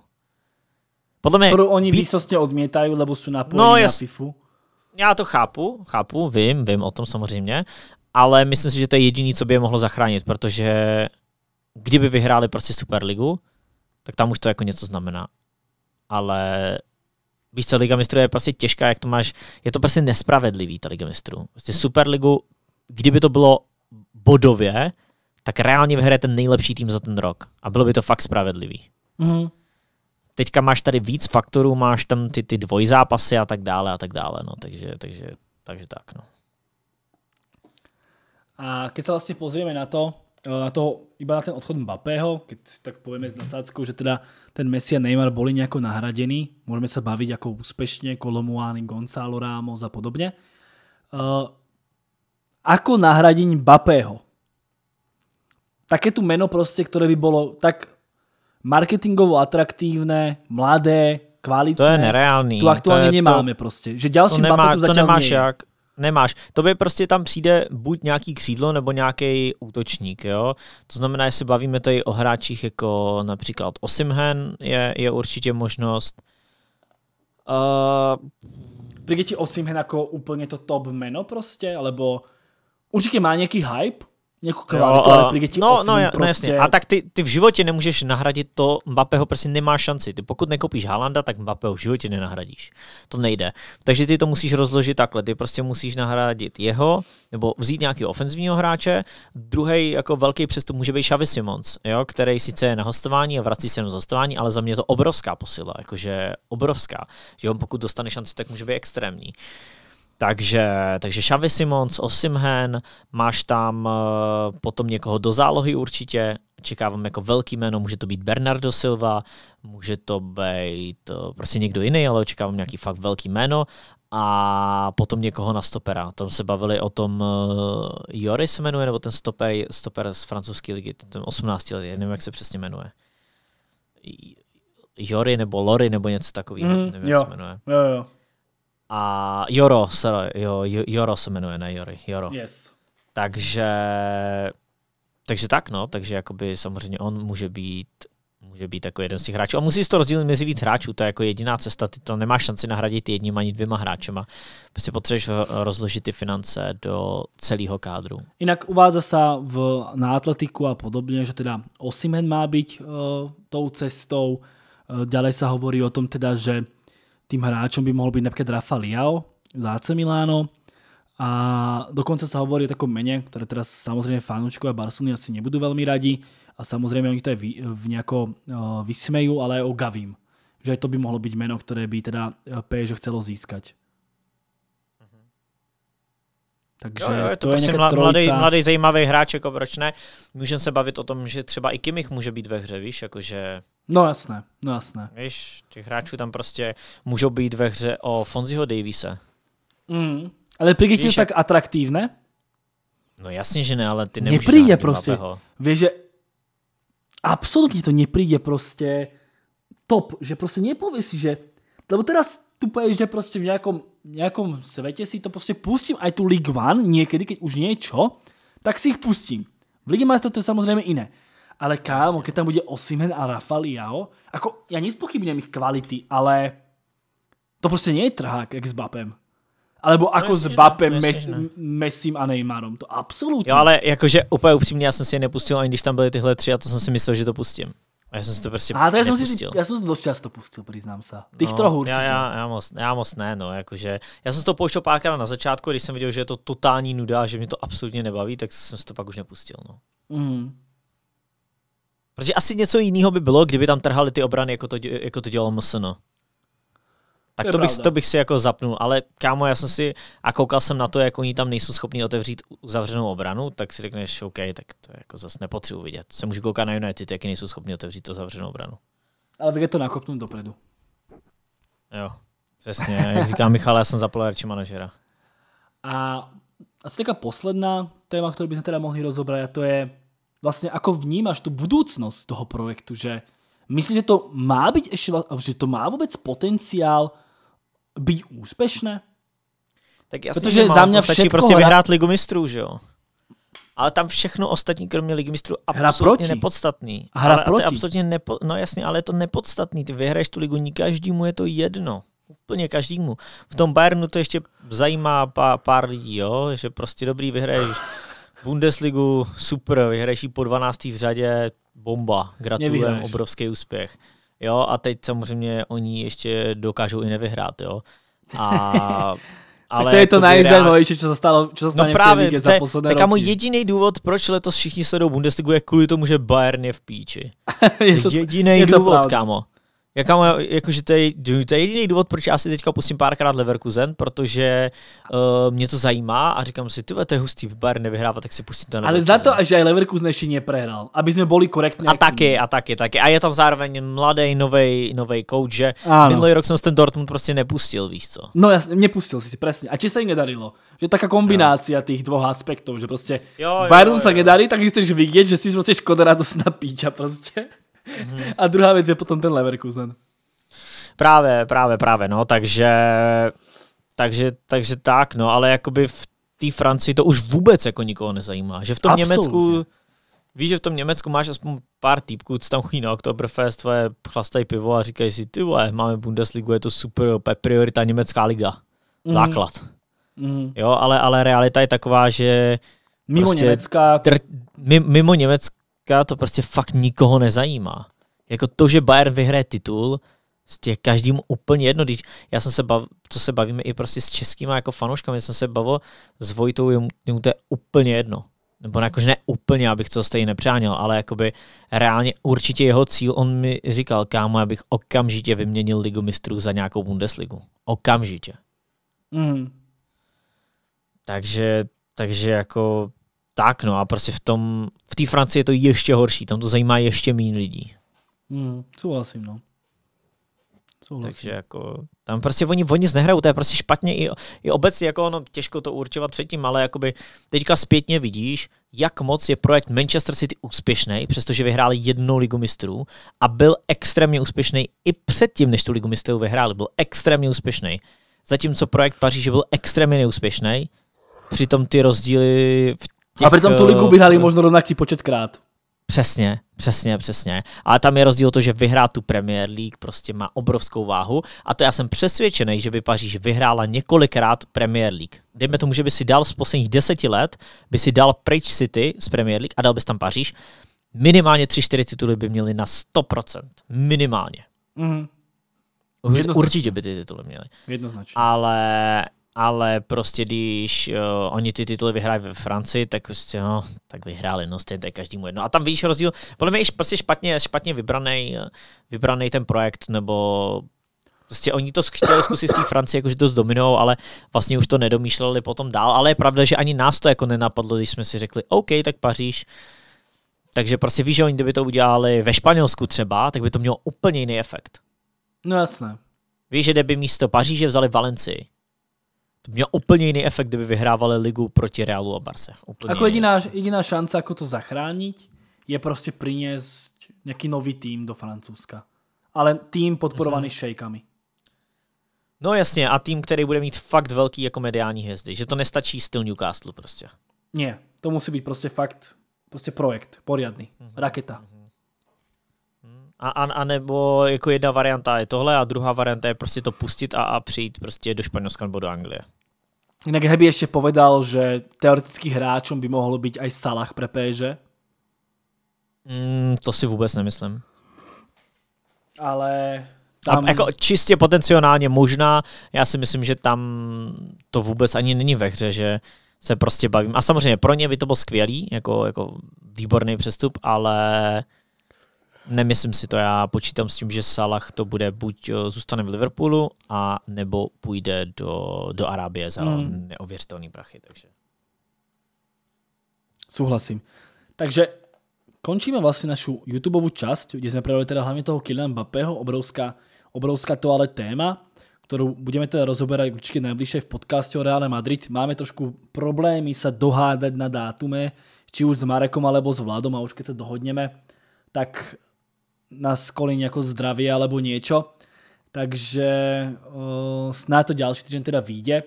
Podle mě... Kterou oni být... výsostně odmítají, lebo jsou napojení no, jas... na PIFu. Já to chápu, chápu, vím, vím o tom samozřejmě, ale myslím si, že to je jediný, co by je mohlo zachránit, protože kdyby vyhráli prostě Superligu, tak tam už to jako něco znamená. Ale víš co, Liga mistrů je prostě těžká, jak to máš, je to prostě nespravedlivý, ta Liga mistrů. Prostě Superligu, kdyby to bylo bodově, tak reálně vyhraje ten nejlepší tým za ten rok. A bylo by to fakt spravedlivý. Mm-hmm. Teďka máš tady víc faktorů, máš tam ty, ty dvojzápasy a tak dále a tak dále, no, takže, takže, takže tak, no. A keď sa vlastne pozrieme na to, eh, na toho, iba na ten odchod Mbappého, keď si tak povieme s nadsázkou, že teda ten Messi a Neymar boli nejako nahradení, môžeme sa baviť ako úspešne, Kolomuány, Gonzalo Ramos a podobne. Uh, ako nahradiť Mbappého? Také tu meno proste, ktoré by bolo tak marketingovo atraktívne, mladé, kvalitné. To je nereálný. Tu aktuálne to je, nemáme to, proste. Že ďalší to nemá, Mbappé tu zatiaľ to nemáš nie. jak nemáš. Tobě prostě tam přijde buď nějaký křídlo nebo nějaký útočník, jo? To znamená, jestli bavíme tady o hráčích jako například Osimhen je, je určitě možnost. Uh... Přijde ti Osimhen jako úplně to top meno prostě, alebo určitě má nějaký hype, jako Cavani, to ale No, no, prostě... no jasně. Prostě. A tak ty, ty v životě nemůžeš nahradit to Mbappého, prostě nemáš šanci. Ty pokud nekopíš Halanda, tak Mbappého v životě nenahradíš. To nejde. Takže ty to musíš rozložit takhle. Ty prostě musíš nahradit jeho, nebo vzít nějaký ofenzivního hráče. Druhý jako velký přestup může být Xavi Simons, jo, který sice je na hostování a vrací se na z hostování, ale za mě je to obrovská posila, jakože obrovská. Že on pokud dostane šanci, tak může být extrémní. Uh, takže, takže Xavi Simons, Osimhen, máš tam eh, potom někoho do zálohy určitě, čekávám jako velký jméno, může to být Bernardo Silva, může to být eh, prostě někdo jiný, ale očekávám nějaký fakt velký jméno a potom někoho na stopera. Tam se bavili o tom uh, Jory se jmenuje, nebo ten stopej, stoper z francouzské ligy, ten 18 let, nevím, jak se přesně jmenuje. Jory nebo Lory nebo něco takového, mm, nevím, jo. jak se jmenuje. Jo, jo. A Joro, sorry, jo, Joro se jmenuje, ne Jory, Joro. Yes. Takže, takže tak, no, takže jakoby samozřejmě on může být může být jako jeden z těch hráčů. A musí to rozdílit mezi víc hráčů, to je jako jediná cesta, ty to nemáš šanci nahradit jedním ani dvěma hráčema. Prostě potřebuješ rozložit ty finance do celého kádru. Jinak uvádza se v, na atletiku a podobně, že teda Osimen má být uh, tou cestou. Uh, eh, Dále se hovorí o tom teda, že tým hráčom by mohol byť napríklad Rafa Liao za AC Milano a dokonca sa hovorí o takom mene, ktoré teraz samozrejme a Barcelony asi nebudú veľmi radi a samozrejme oni to aj v nejako eh, vysmejú, ale aj o Gavim. Že aj to by mohlo byť meno, ktoré by teda eh, PSG chcelo získať. Takže jo, jo, je to, to prostě je mladý, mladý, zajímavý hráč, jako proč ne? Můžeme se bavit o tom, že třeba i Kimich může být ve hře, víš, jakože... No jasné, no jasné. Víš, těch hráčů tam prostě můžou být ve hře o Fonziho Davise. Mm. Ale prý je tak atraktivné? No jasně, že ne, ale ty nemůžeš Nepríde prostě. Víš, že absolutně to nepríde prostě top, že prostě nepověsí, že lebo teraz tu povieš, že prostě v nějakom nejakom svete si to proste pustím, aj tu League One niekedy, keď už niečo, tak si ich pustím. V Lige Majstrov to je samozrejme iné. Ale kámo, keď tam bude Osimen a Rafael Jao, ako ja nespochybnem ich kvality, ale to proste nie je trhák, jak s Bapem. Alebo no ako no, s Bapem, no. Messim a Neymarom, to absolutně. Jo, ale jakože úplně upřímně, já jsem si je nepustil, ani když tam byly tyhle tři a to jsem si myslel, že to pustím. A já jsem si to prostě A to já jsem si, já jsem to dost často pustil, přiznám se. Ty no, trochu určitě. Já, já, já, moc, já moc ne, no, jakože, já jsem to pouštěl párkrát na začátku, když jsem viděl, že je to totální nuda, že mě to absolutně nebaví, tak jsem si to pak už nepustil, no. Mm. Protože asi něco jiného by bylo, kdyby tam trhali ty obrany, jako to, jako to dělalo MSN. Tak to, to, bych, to bych si jako zapnul, ale kámo, já jsem si, a koukal jsem na to, jak oni tam nejsou schopni otevřít uzavřenou obranu, tak si řekneš, OK, tak to jako zase nepotřebuji vidět. Se můžu koukat na United, jak nejsou schopni otevřít to zavřenou obranu. Ale vy to nakopnu dopredu. Jo, přesně. Jak říká Michal, já jsem zapal radši manažera. A asi taká posledná téma, kterou bychom teda mohli rozobrat, to je vlastně, ako vnímáš tu budoucnost toho projektu, že myslím, že to má být ještě, že to má vůbec potenciál být úspěšné? Tak jasně, Protože že za mě všechno prostě vyhrát ligu mistrů, že jo? Ale tam všechno ostatní, kromě ligy mistrů, absolutně nepodstatný. A hra ale, proti. absolutně nepo... No jasně, ale je to nepodstatný. Ty vyhraješ tu ligu, každému je to jedno. Úplně každému. V tom Bayernu to ještě zajímá pár, pár lidí, jo? Že prostě dobrý vyhraješ Bundesligu, super, vyhraješ po 12. v řadě, bomba, gratulujem, obrovský úspěch. Jo, a teď samozřejmě oni ještě dokážou i nevyhrát, jo. A ale tak to je to jako nejzajímavější, co stalo, co stalo no právě, v té, za posledné Tak můj jediný důvod, proč letos všichni sledují Bundesligu, je kvůli tomu, že Bayern je v píči. je to, jediný je to důvod, pravda. kámo. Jaká moje, jakože to je, to je jediný důvod, proč já si teďka pustím párkrát Leverkusen, protože uh, mě to zajímá a říkám si, ty to je hustý, Bayern nevyhrává, tak si pustím to. Ale za to, že aj Leverkusen ještě neprehrál, aby jsme byli korektní. A taky, a taky, taky. A je tam zároveň mladý, nový, nový coach, že ano. minulý rok jsem ten Dortmund prostě nepustil, víš co? No jasně, nepustil si si, přesně. A či se jim nedarilo? Že taká kombinácia no. těch dvou aspektů, že prostě jo, jo, Bayernu se nedarí, tak chceš vidět, že si prostě škoda radost na píča prostě. A druhá věc je potom ten Leverkusen. Právě, právě, právě, no, takže, takže, takže tak, no, ale jakoby v té Francii to už vůbec jako nikoho nezajímá, že v tom Absolutně. Německu, víš, že v tom Německu máš aspoň pár týpků, co tam chodí na Oktoberfest, tvoje chlastají pivo a říkají si, ty vole, máme Bundesligu, je to super, opět priorita německá liga, mm. základ. Mm. Jo, ale, ale realita je taková, že Mimo prostě Německa. Dr, mimo Německa to prostě fakt nikoho nezajímá. Jako to, že Bayern vyhraje titul, prostě je každým úplně jedno. Když já jsem se bav, co se bavíme i prostě s českýma jako fanouškami, jsem se bavil s Vojtou, jemu, jemu to je úplně jedno. Nebo ne jakože ne úplně, abych to stejně nepřáněl, ale jakoby reálně určitě jeho cíl, on mi říkal, kámo, abych okamžitě vyměnil ligu mistrů za nějakou Bundesligu. Okamžitě. Mm. Takže, takže jako tak, no a prostě v tom, v té Francii je to ještě horší, tam to zajímá ještě méně lidí. Hmm, souhlasím, no. Souhlasím. Takže jako, tam prostě oni, oni nehrajou, to je prostě špatně i, i obecně, jako ono, těžko to určovat předtím, ale jakoby teďka zpětně vidíš, jak moc je projekt Manchester City úspěšný, přestože vyhráli jednu ligu mistrů a byl extrémně úspěšný i předtím, než tu ligu mistrů vyhráli, byl extrémně úspěšný. Zatímco projekt Paříže byl extrémně neúspěšný, přitom ty rozdíly v Těch, a přitom tu ligu eh, vyhráli uh, možná rovnaký početkrát. Přesně, přesně, přesně. Ale tam je rozdíl to, že vyhrát tu Premier League prostě má obrovskou váhu a to já jsem přesvědčený, že by Paříž vyhrála několikrát Premier League. Dejme tomu, že by si dal z posledních deseti let, by si dal pryč City z Premier League a dal bys tam Paříž, minimálně 3-4 tituly by měli na 100%. Minimálně. Mm-hmm. Určitě by ty tituly měli. Jednoznačně. Ale ale prostě když uh, oni ty tituly vyhrají ve Francii, tak prostě, no, tak vyhráli, no stejně to každému jedno. A tam vidíš rozdíl, podle mě je prostě špatně, špatně vybraný, vybraný ten projekt, nebo prostě oni to chtěli zkusit v té Francii, jakože to zdominou, ale vlastně už to nedomýšleli potom dál, ale je pravda, že ani nás to jako nenapadlo, když jsme si řekli, OK, tak Paříž, takže prostě víš, že oni kdyby to udělali ve Španělsku třeba, tak by to mělo úplně jiný efekt. No jasné. Víš, že kdyby místo Paříže vzali Valencii, to měl úplně jiný efekt, kdyby vyhrávali ligu proti Realu a Barse. Úplně jako jediná, jediná šance, jako to zachránit, je prostě přinést nějaký nový tým do Francouzska. Ale tým podporovaný Myslím. šejkami. No jasně, a tým, který bude mít fakt velký jako mediální hvězdy. Že to nestačí styl Newcastle prostě. Ne, to musí být prostě fakt, prostě projekt, poriadný, mm-hmm. raketa. A, a, a nebo jako jedna varianta je tohle a druhá varianta je prostě to pustit a, a přijít prostě do Španělska nebo do Anglie. Jinak Heby ještě povedal, že teoreticky hráčům by mohlo být aj Salah pre PSG. Mm, to si vůbec nemyslím. Ale tam... A jako čistě potenciálně možná, já si myslím, že tam to vůbec ani není ve hře, že se prostě bavím. A samozřejmě pro ně by to bylo skvělý, jako, jako výborný přestup, ale Nemyslím si to, já počítám s tím, že Salah to bude buď eh, zůstane v Liverpoolu, a nebo půjde do, do Arábie za hmm. neověřitelný prachy. Takže. Souhlasím. Takže končíme vlastně našu YouTubeovú část, kde jsme prebrali teda hlavně toho Kylian Mbappého, obrovská, obrovská to ale téma, kterou budeme teda rozoberat určitě nejbližší v podcastu o Real Madrid. Máme trošku problémy se dohádat na dátume, či už s Marekom alebo s Vladom a už keď se dohodneme, tak na skolení ako zdravie alebo niečo. Takže uh, snáď to ďalší týždeň teda vyjde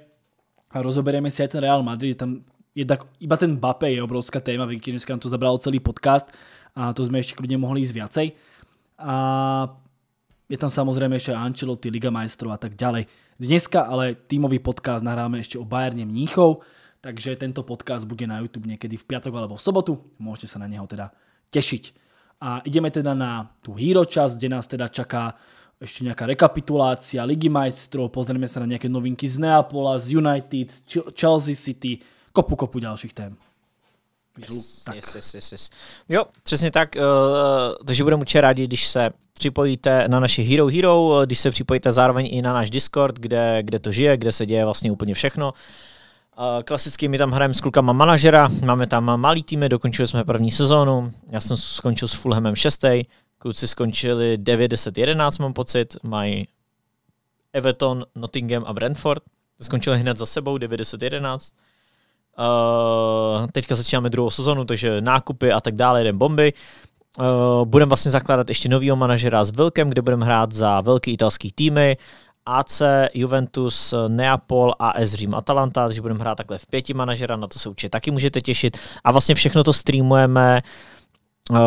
a rozoberieme si aj ten Real Madrid. Tam je tak iba ten Bape je obrovská téma, vím, dneska nám to zabralo celý podcast a to sme ešte kľudne mohli ísť viacej. A je tam samozřejmě ještě Ancelotti, Liga majstrov a tak ďalej. Dneska ale týmový podcast nahráme ještě o Bayerně Mníchov, takže tento podcast bude na YouTube někdy v piatok alebo v sobotu. Můžete se na něho teda těšit. A ideme teda na tú hero časť, kde nás teda čaká ešte nejaká rekapitulácia Ligy majstrov, pozrieme sa na nejaké novinky z Neapola, z United, Chelsea City, kopu, kopu ďalších tém. Yes, yes, yes, yes, Jo, přesně tak, uh, takže budeme určitě rádi, když se připojíte na naše Hero Hero, eh, když se připojíte zároveň i na náš Discord, kde, kde to žije, kde se děje vlastně úplně všechno. Uh, Klasicky my tam hrajeme s klukama manažera, máme tam malý týmy, dokončili jsme první sezónu, já jsem skončil s Fulhamem 6. Kluci skončili 9, 10, 11 mám pocit, mají Everton, Nottingham a Brentford. Skončili hned za sebou 9, 10, 11. Uh, teďka začínáme druhou sezonu, takže nákupy a tak dále, jeden bomby. Uh, budeme vlastně zakládat ještě novýho manažera s Vilkem, kde budeme hrát za velký italský týmy AC, Juventus, Neapol, AS Řím, Atalanta, takže budeme hrát takhle v pěti manažera, na to se určitě taky můžete těšit. A vlastně všechno to streamujeme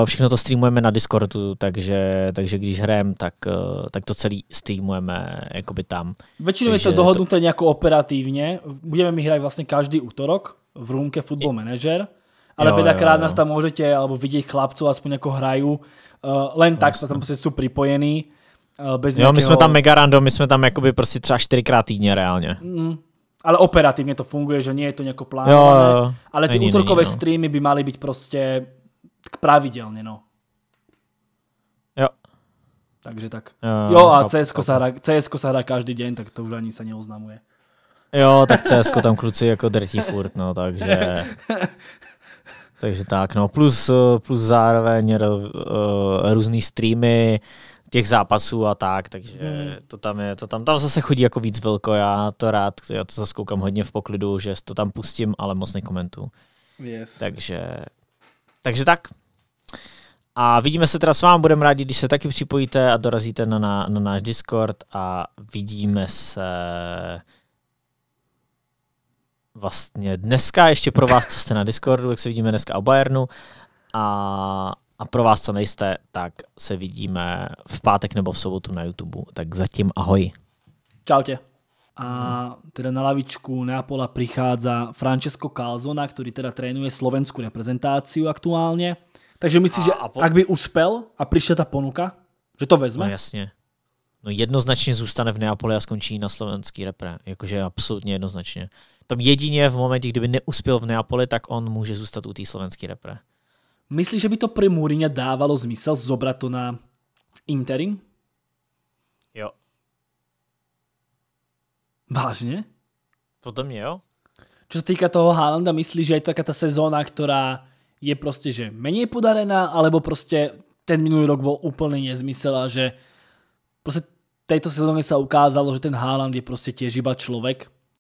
eh, Všechno to streamujeme na Discordu, takže, takže když hrajeme, tak, eh, tak to celý streamujeme jakoby tam. Většinou je to dohodnuté to... nějak operativně. Budeme mi hrát vlastně každý útorok v růmke Football Manager, ale pětakrát nás tam můžete, alebo vidět chlapců, aspoň jako hrají, Uh, eh, len vlastně. tak, tam prostě jsou připojení Eh, bez jo, nějakého... my jsme tam mega random, my jsme tam jakoby prostě třeba čtyřikrát týdně reálně. Mm. Ale operativně to funguje, že nie je to nějak plánované. Jo, jo, ale ty není, útorkové není, no. streamy by mali být prostě pravidelně, no. Jo. Takže tak. Jo, jo a CSK se hra, CSko se hra každý den, tak to už ani se neoznamuje. Jo, tak CSK tam kluci jako drtí furt, no, takže... takže tak, no, plus, eh, plus zároveň uh, různý streamy, uh, těch zápasů a tak, takže hmm. to tam je, to tam, tam zase chodí jako víc velko, já to rád, já to zase koukám hodně v poklidu, že to tam pustím, ale moc nekomentuju. Yes. Takže, takže tak. A vidíme se teda s vámi, budeme rádi, když se taky připojíte a dorazíte na, na, na náš Discord a vidíme se vlastně dneska ještě pro vás, co jste na Discordu, jak se vidíme dneska o Bayernu a a pro vás, co nejste, tak se vidíme v pátek nebo v sobotu na YouTube. Tak zatím ahoj. Čau tě. A teda na lavičku Neapola prichádza Francesco Calzona, ktorý teda trénuje slovenskú reprezentáciu aktuálne. Takže myslíš, že po... ak by uspel a prišla ta ponuka, že to vezme? No jasně. No jednoznačně zůstane v Neapoli a skončí na slovenský repre. Jakože absolutně jednoznačně. Tam jedině v momentě, kdyby neuspěl v Neapoli, tak on může zůstat u té slovenské repre. Myslíš, že by to pre Múriňa dávalo zmysel zobrať to na interim? Jo. Vážne? Podľa mňa jo. Čo sa týka toho Haalanda, myslíš, že je to taká tá sezóna, ktorá je proste, že menej podarená, alebo proste ten minulý rok bol úplný nezmysel a že proste tejto sezóne sa ukázalo, že ten Haaland je proste tiež iba človek,